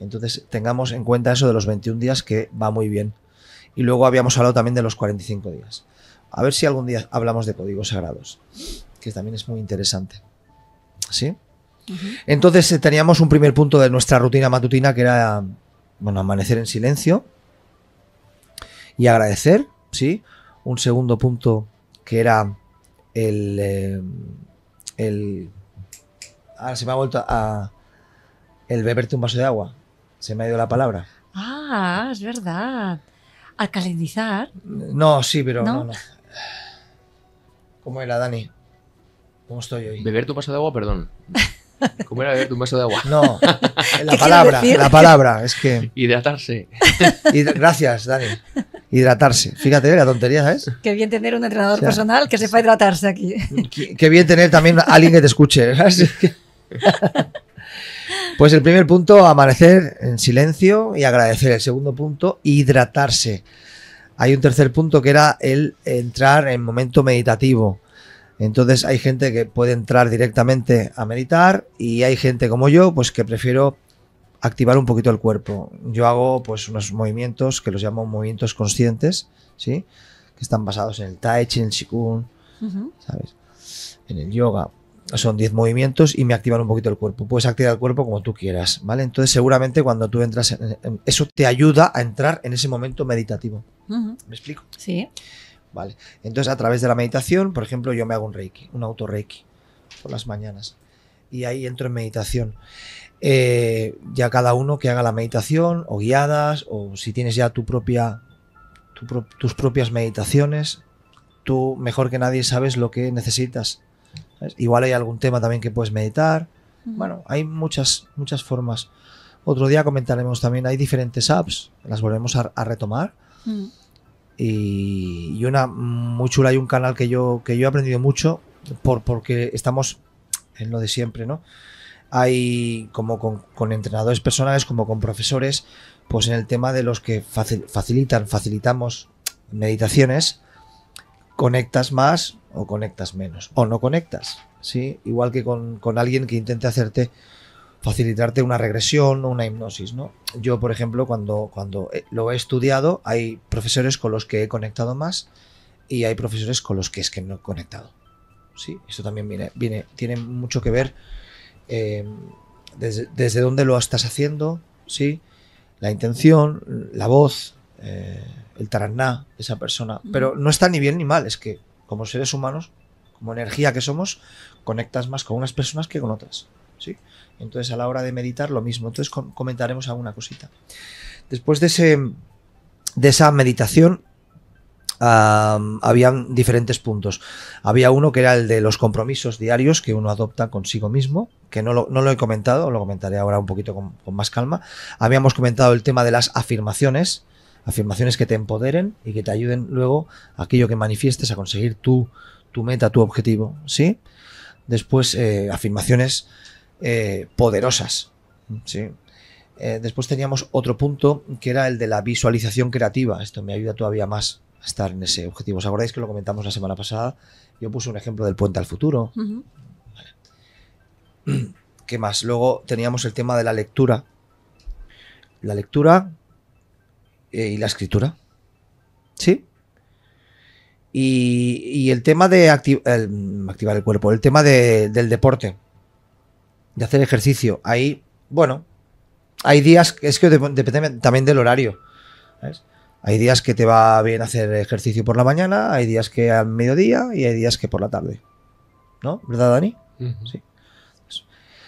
Entonces, tengamos en cuenta eso de los 21 días que va muy bien. Y luego habíamos hablado también de los 45 días. A ver si algún día hablamos de códigos sagrados, que también es muy interesante. ¿Sí? Entonces eh, teníamos un primer punto de nuestra rutina matutina que era, bueno, amanecer en silencio y agradecer, ¿sí? Un segundo punto que era el... Eh, el ahora se me ha vuelto a... El beberte un vaso de agua. Se me ha ido la palabra. Ah, es verdad. al Alcalinizar. No, sí, pero ¿No? no. ¿Cómo era, Dani? ¿Cómo estoy hoy? Beber tu vaso de agua, perdón. [LAUGHS] ¿Cómo era beber tu vaso de agua? No, [LAUGHS] la palabra, la palabra, es que... Hidratarse. [LAUGHS] gracias, Dani. Hidratarse. Fíjate, la tontería, ¿sabes? Qué bien tener un entrenador personal que sepa hidratarse aquí. Qué, bien tener también a alguien que te escuche, Pues el primer punto, amanecer en silencio y agradecer. El segundo punto, hidratarse. Hay un tercer punto que era el entrar en momento meditativo. Entonces hay gente que puede entrar directamente a meditar y hay gente como yo, pues que prefiero activar un poquito el cuerpo. Yo hago pues unos movimientos que los llamo movimientos conscientes, ¿sí? Que están basados en el tai chi, en el shikun, ¿sabes? En el yoga. Son 10 movimientos y me activan un poquito el cuerpo. Puedes activar el cuerpo como tú quieras, ¿vale? Entonces seguramente cuando tú entras en, eso te ayuda a entrar en ese momento meditativo. ¿Me explico? Sí. Vale. Entonces, a través de la meditación, por ejemplo, yo me hago un reiki, un auto reiki, por las mañanas. Y ahí entro en meditación. Eh, ya cada uno que haga la meditación, o guiadas, o si tienes ya tu propia, tus propias meditaciones, tú mejor que nadie sabes lo que necesitas. Igual hay algún tema también que puedes meditar. Bueno, hay muchas, muchas formas. Otro día comentaremos también, hay diferentes apps, las volvemos a retomar y, una muy chula y un canal que yo, que yo he aprendido mucho por, porque estamos en lo de siempre, ¿no? Hay como con, entrenadores personales, como con profesores, pues en el tema de los que facilitan, facilitamos meditaciones, conectas más o conectas menos, o no conectas, ¿sí? Igual que con, con alguien que intente hacerte facilitarte una regresión o una hipnosis, ¿no? Yo, por ejemplo, cuando, cuando eh, lo he estudiado, hay profesores con los que he conectado más y hay profesores con los que es que no he conectado. Sí, esto también viene, viene, tiene mucho que ver em, desde, desde, dónde lo estás haciendo, ¿sí? La intención, la voz, eh, el taraná de esa persona. Pero no está ni bien ni mal, es que como seres humanos, como energía que somos, conectas más con unas personas que con otras, ¿sí? sí entonces, a la hora de meditar, lo mismo. Entonces, comentaremos alguna cosita. Después de, ese, de esa meditación, habían diferentes puntos. Había uno que era el de los compromisos diarios que uno adopta consigo mismo, que no lo, he comentado, lo comentaré ahora un poquito con, más calma. Habíamos comentado el tema de las afirmaciones, afirmaciones que te empoderen y que te ayuden luego aquello que manifiestes a conseguir tu, tu meta, tu objetivo, ¿sí? Después, eh, afirmaciones eh, poderosas. ¿sí? Eh, después teníamos otro punto que era el de la visualización creativa. Esto me ayuda todavía más a estar en ese objetivo. ¿Os acordáis que lo comentamos la semana pasada? Yo puse un ejemplo del puente al futuro. [CLEARS THROAT] ¿Qué más? Luego teníamos el tema de la lectura. La lectura eh, y la escritura. ¿Sí? Y, el tema de activar el cuerpo, el tema del deporte de hacer ejercicio. Ahí, bueno, hay días, que es que depende también del horario. Hay días que te va bien hacer ejercicio por la mañana, hay días que al mediodía y hay días que por la tarde. ¿No? ¿Verdad, Dani? Sí.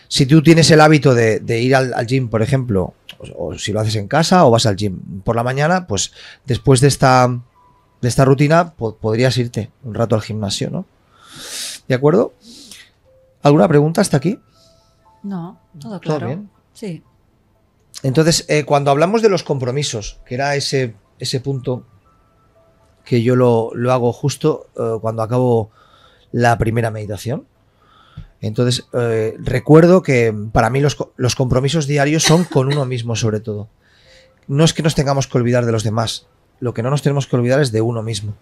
Si tú tienes el hábito de, ir al, gym, por ejemplo, o, si lo haces en casa o vas al gym por la mañana, pues después de esta, de esta rutina podrías irte un rato al gimnasio, ¿no? ¿De acuerdo? ¿Alguna pregunta hasta aquí? No, todo claro. Sí. Entonces, eh, cuando hablamos de los compromisos, que era ese, ese punto que yo lo, hago justo eh, cuando acabo la primera meditación. Entonces, eh, recuerdo que para mí los, los compromisos diarios son con uno mismo sobre todo. No es que nos tengamos que olvidar de los demás, lo que no nos tenemos que olvidar es de uno mismo.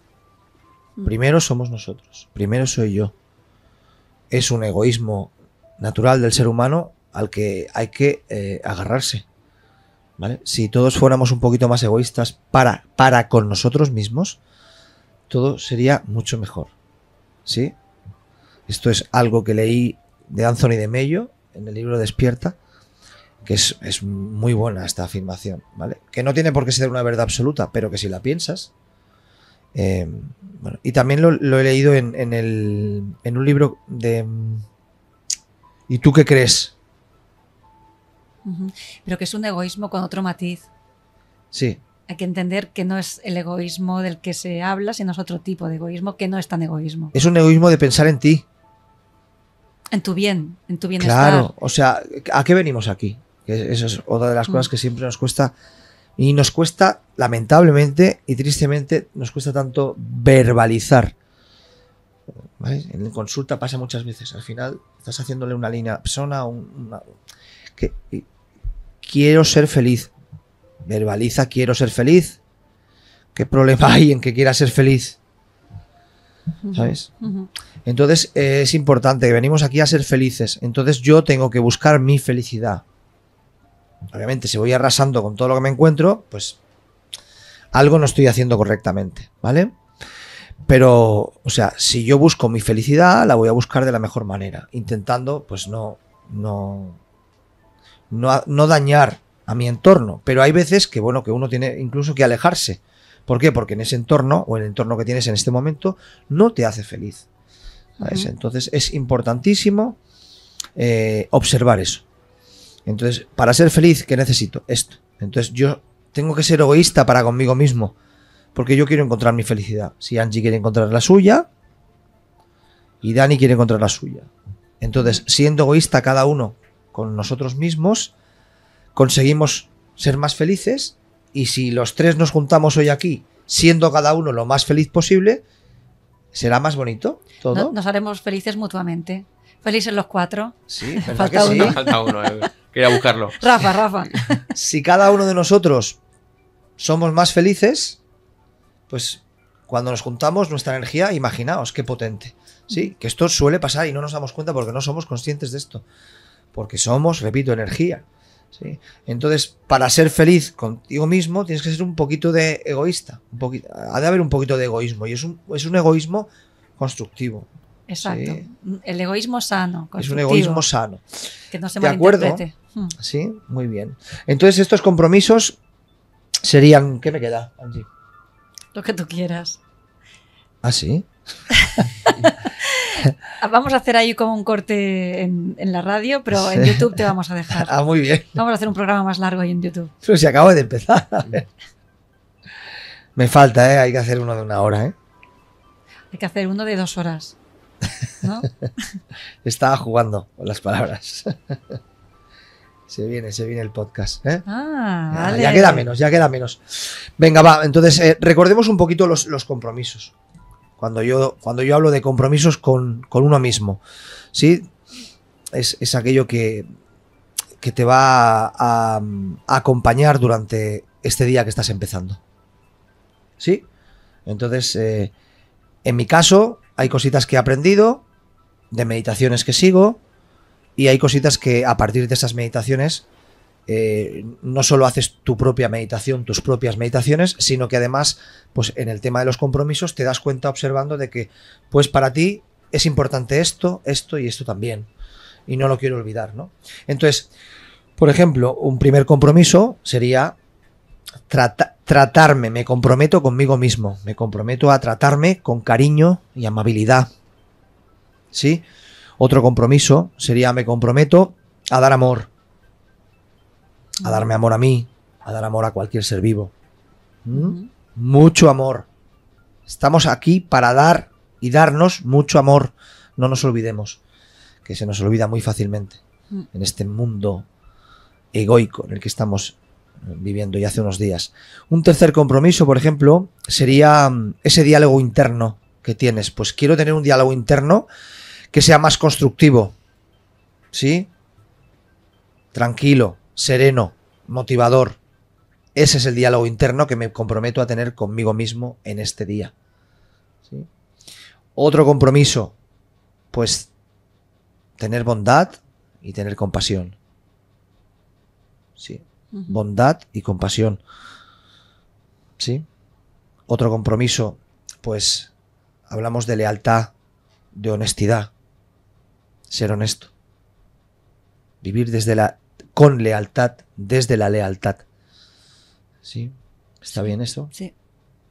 Mm. Primero somos nosotros, primero soy yo. Es un egoísmo natural del ser humano al que hay que eh, agarrarse. ¿Vale? Si todos fuéramos un poquito más egoístas para, para con nosotros mismos, todo sería mucho mejor. ¿Sí? Esto es algo que leí de Anthony de Mello en el libro Despierta, que es, muy buena esta afirmación, ¿vale? Que no tiene por qué ser una verdad absoluta, pero que si la piensas. Eh, y también lo, he leído en un libro de ¿Y tú qué crees? Pero que es un egoísmo con otro matiz. Sí. Hay que entender que no es el egoísmo del que se habla, sino es otro tipo de egoísmo que no es tan egoísmo. Es un egoísmo de pensar en ti. En tu bien, en tu bienestar. Claro, o sea, ¿a qué venimos aquí? Esa es otra de las cosas mm. que siempre nos cuesta. Y nos cuesta, lamentablemente y tristemente, nos cuesta tanto verbalizar en consulta pasa muchas veces. Al final estás haciéndole una línea persona, quiero ser feliz. Verbaliza quiero ser feliz. ¿Qué problema hay en que quiera ser feliz? ¿Sabes? Entonces eh, es importante, que venimos aquí a ser felices. Entonces yo tengo que buscar mi felicidad. Obviamente, si voy arrasando con todo lo que me encuentro, pues algo no estoy haciendo correctamente, ¿vale? Pero, o sea, si yo busco mi felicidad, la voy a buscar de la mejor manera, intentando, pues no, no, no, dañar a mi entorno. Pero hay veces que, bueno, que uno tiene incluso que alejarse. ¿Por qué? Porque en ese entorno o el entorno que tienes en este momento no te hace feliz. Entonces es importantísimo eh, observar eso. Entonces, para ser feliz, ¿qué necesito? Esto. Entonces yo tengo que ser egoísta para conmigo mismo porque yo quiero encontrar mi felicidad. Si Angie quiere encontrar la suya y Dani quiere encontrar la suya. Entonces, siendo egoísta cada uno con nosotros mismos, conseguimos ser más felices y si los tres nos juntamos hoy aquí, siendo cada uno lo más feliz posible, será más bonito todo. nos haremos felices mutuamente. Felices los cuatro. Sí, [LAUGHS] falta sí? uno. Eh. quería buscarlo. Rafa, Rafa. Si cada uno de nosotros somos más felices, pues cuando nos juntamos, nuestra energía, imaginaos qué potente. Sí, que esto suele pasar y no nos damos cuenta porque no somos conscientes de esto. Porque somos, repito, energía. Entonces, para ser feliz contigo mismo, tienes que ser un poquito de egoísta. Un poquito, ha de haber un poquito de egoísmo. Y es un, egoísmo constructivo. Exacto. El egoísmo sano. Es un egoísmo sano. Que no se ¿De acuerdo? Mm. Sí, muy bien. Entonces, estos compromisos serían. ¿Qué me queda, Angie? Lo que tú quieras. ¿Ah, sí? [LAUGHS] vamos a hacer ahí como un corte en, la radio, pero en YouTube te vamos a dejar. Ah, muy bien. Vamos a hacer un programa más largo ahí en YouTube. Pero si acabo de empezar. Me falta, ¿eh? Hay que hacer uno de una hora, ¿eh? Hay que hacer uno de dos horas. [LAUGHS] Estaba jugando con las palabras. [LAUGHS] Se viene, se viene el podcast. ¿eh? Ah, ah, ya queda menos, ya queda menos. Venga, va. Entonces, eh, recordemos un poquito los, compromisos. Cuando yo, cuando yo hablo de compromisos con, con uno mismo, ¿sí? Es, aquello que, que, te va a, acompañar durante este día que estás empezando. ¿Sí? Entonces, eh, en mi caso, hay cositas que he aprendido, de meditaciones que sigo, y hay cositas que a partir de esas meditaciones eh, no solo haces tu propia meditación, tus propias meditaciones, sino que además, pues en el tema de los compromisos, te das cuenta observando de que, pues para ti es importante esto, esto y esto también. Y no lo quiero olvidar, ¿no? Entonces, por ejemplo, un primer compromiso sería tratarme, me comprometo conmigo mismo, me comprometo a tratarme con cariño y amabilidad. ¿Sí? Otro compromiso sería me comprometo a dar amor, a darme amor a mí, a dar amor a cualquier ser vivo. ¿Mm? Mucho amor. Estamos aquí para dar y darnos mucho amor. No nos olvidemos, que se nos olvida muy fácilmente mm. en este mundo egoico en el que estamos eh, viviendo ya hace unos días. Un tercer compromiso, por ejemplo, sería mm, ese diálogo interno que tienes. Pues quiero tener un diálogo interno que sea más constructivo, ¿sí? Tranquilo, sereno, motivador. Ese es el diálogo interno que me comprometo a tener conmigo mismo en este día. Otro compromiso, pues tener bondad y tener compasión. Sí. Bondad y compasión. ¿Sí? Otro compromiso, pues hablamos de lealtad, de honestidad, ser honesto, vivir desde la, con lealtad, desde la lealtad. ¿Sí? ¿Está bien eso, Sí.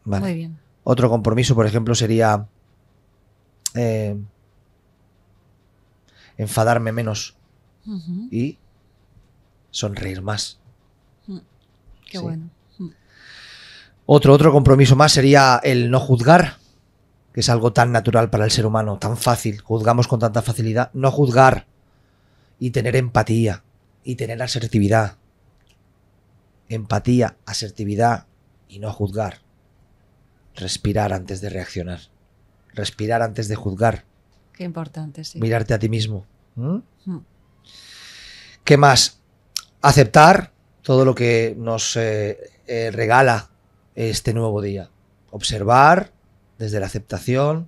Muy bien. Otro compromiso, por ejemplo, sería eh, enfadarme menos y sonreír más. Mm. Qué bueno. Mm. Otro, otro compromiso más sería el no juzgar que es algo tan natural para el ser humano, tan fácil, juzgamos con tanta facilidad, no juzgar y tener empatía y tener asertividad. Empatía, asertividad y no juzgar. Respirar antes de reaccionar. Respirar antes de juzgar. Qué importante, sí. Mirarte a ti mismo. ¿Mm? qué más? Aceptar todo lo que nos eh, eh, regala este nuevo día. Observar, desde la aceptación,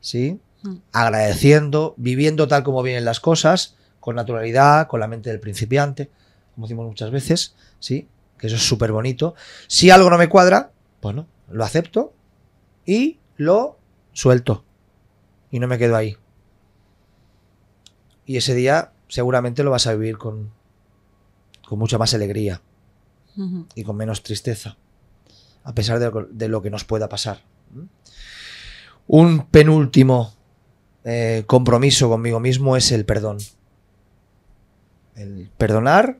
¿sí? Mm. Agradeciendo, viviendo tal como vienen las cosas, con naturalidad, con la mente del principiante, como decimos muchas veces, ¿sí? Que eso es súper bonito. Si algo no me cuadra, bueno, lo acepto y lo suelto. Y no me quedo ahí. Y ese día seguramente lo vas a vivir con, mucha más alegría y con menos tristeza, a pesar de lo que nos pueda pasar. Mm. Un penúltimo eh, compromiso conmigo mismo es el perdón. El perdonar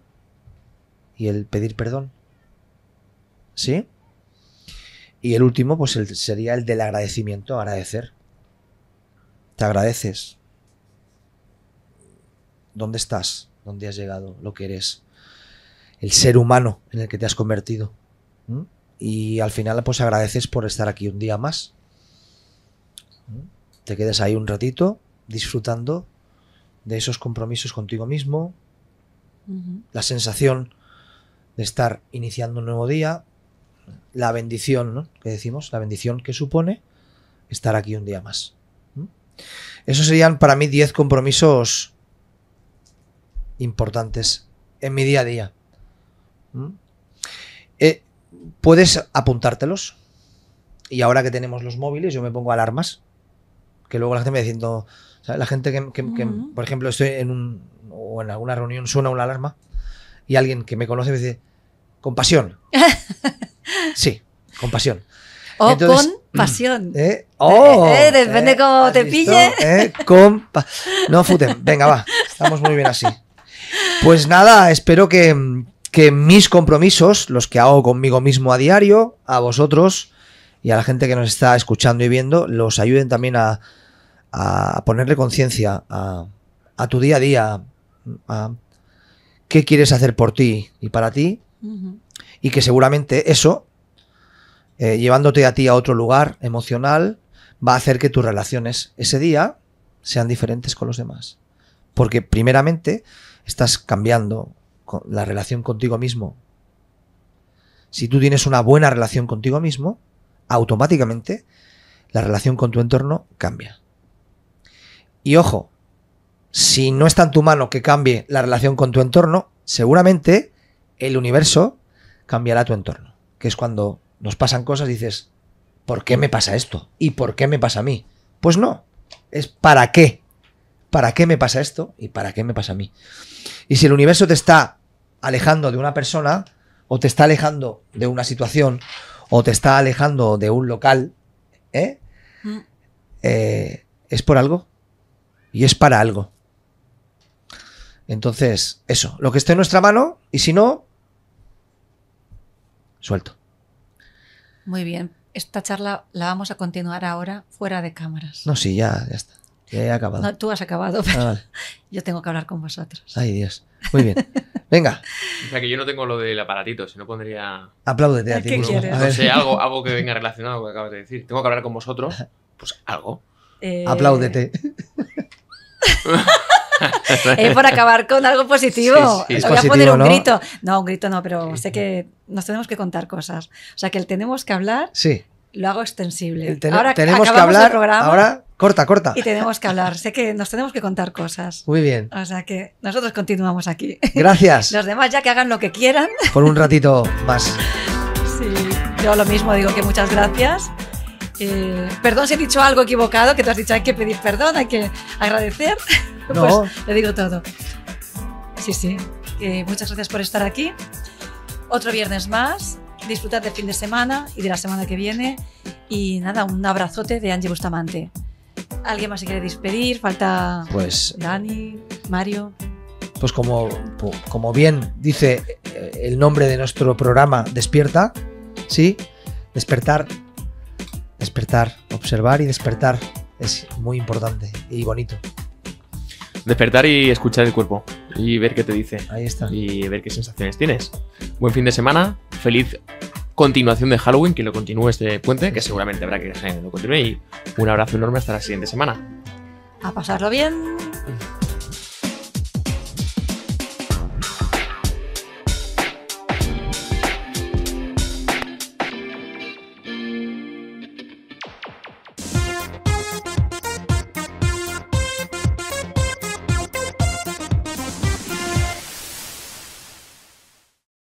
y el pedir perdón. ¿Sí? Y el último, pues sería el del agradecimiento, agradecer. Te agradeces. ¿Dónde estás? ¿Dónde has llegado? ¿Lo que eres? El ser humano en el que te has convertido. ¿Mm? y al final pues agradeces por estar aquí un día más. Te quedas ahí un ratito disfrutando de esos compromisos contigo mismo, la sensación de estar iniciando un nuevo día, la bendición que decimos, la bendición que supone estar aquí un día más. Esos serían para mí 10 compromisos importantes en mi día a día. Eh, puedes apuntártelos. Y ahora que tenemos los móviles, yo me pongo alarmas. Que luego la gente me diciendo, la gente que, por ejemplo, estoy en un, o en alguna reunión, suena una alarma y alguien que me conoce me dice, compasión. [LAUGHS] sí, con mm, pasión. O con pasión. depende eh, cómo te pille. [LAUGHS] Eh, no futen, venga, va. Estamos muy bien así. Pues nada, espero que, mm, que mis compromisos, los que hago conmigo mismo a diario, a vosotros y a la gente que nos está escuchando y viendo, los ayuden también a, ponerle conciencia a, tu día a día, a qué quieres hacer por ti y para ti, y que seguramente eso, eh, llevándote a ti a otro lugar emocional, va a hacer que tus relaciones ese día sean diferentes con los demás. Porque primeramente estás cambiando la relación contigo mismo, si tú tienes una buena relación contigo mismo, automáticamente la relación con tu entorno cambia. Y ojo, si no está en tu mano que cambie la relación con tu entorno, seguramente el universo cambiará tu entorno. Que es cuando nos pasan cosas y dices, ¿por qué me pasa esto? ¿Y por qué me pasa a mí? Pues no, es para qué ¿para qué me pasa esto? ¿Y para qué me pasa a mí? Y si el universo te está alejando de una persona, o te está alejando de una situación, o te está alejando de un local, ¿eh? Mm. eh es por algo. Y es para algo. Entonces, eso, lo que esté en nuestra mano, y si no, suelto. Muy bien. Esta charla la vamos a continuar ahora fuera de cámaras. No, sí, ya, ya está acabado. tú has acabado, ah, [LAUGHS] yo tengo que hablar con vosotros. Ay, Dios. Muy bien. Venga. o sea, que yo no tengo lo del aparatito, si no pondría. Apláudete a ti. ¿Qué algo, algo que venga relacionado con lo que acabas de decir. Tengo que hablar con vosotros, [LAUGHS] pues algo. Eh, Apláudete. [LAUGHS] Eh, por acabar con algo positivo. voy a poner un grito. No, un grito no, pero sé que nos tenemos que contar cosas. O sea, que el tenemos que hablar sí. lo hago extensible. ahora tenemos que hablar. Programa, ahora Corta, corta. Y tenemos que hablar. Sé que nos tenemos que contar cosas. Muy bien. O sea que nosotros continuamos aquí. Gracias. Los demás ya que hagan lo que quieran. Por un ratito más. Sí, yo lo mismo digo que muchas gracias. Eh, perdón si he dicho algo equivocado, que te has dicho hay que pedir perdón, hay que agradecer. [LAUGHS] Pues le digo todo. Sí, sí. Eh, muchas gracias por estar aquí. Otro viernes más. Disfrutad del fin de semana y de la semana que viene. Y nada, un abrazote de Angie Bustamante. ¿Alguien más se quiere despedir? Falta pues, Dani, Mario. Pues como, como bien dice eh, el nombre de nuestro programa, despierta, ¿sí? Despertar, despertar, observar y despertar es muy importante y bonito. Despertar y escuchar el cuerpo y ver qué te dice. Ahí está. Y ver qué sensaciones tienes. Buen fin de semana, feliz continuación de Halloween, que lo continúe este puente, que seguramente habrá que lo continúe. Y un abrazo enorme hasta la siguiente semana. A pasarlo bien.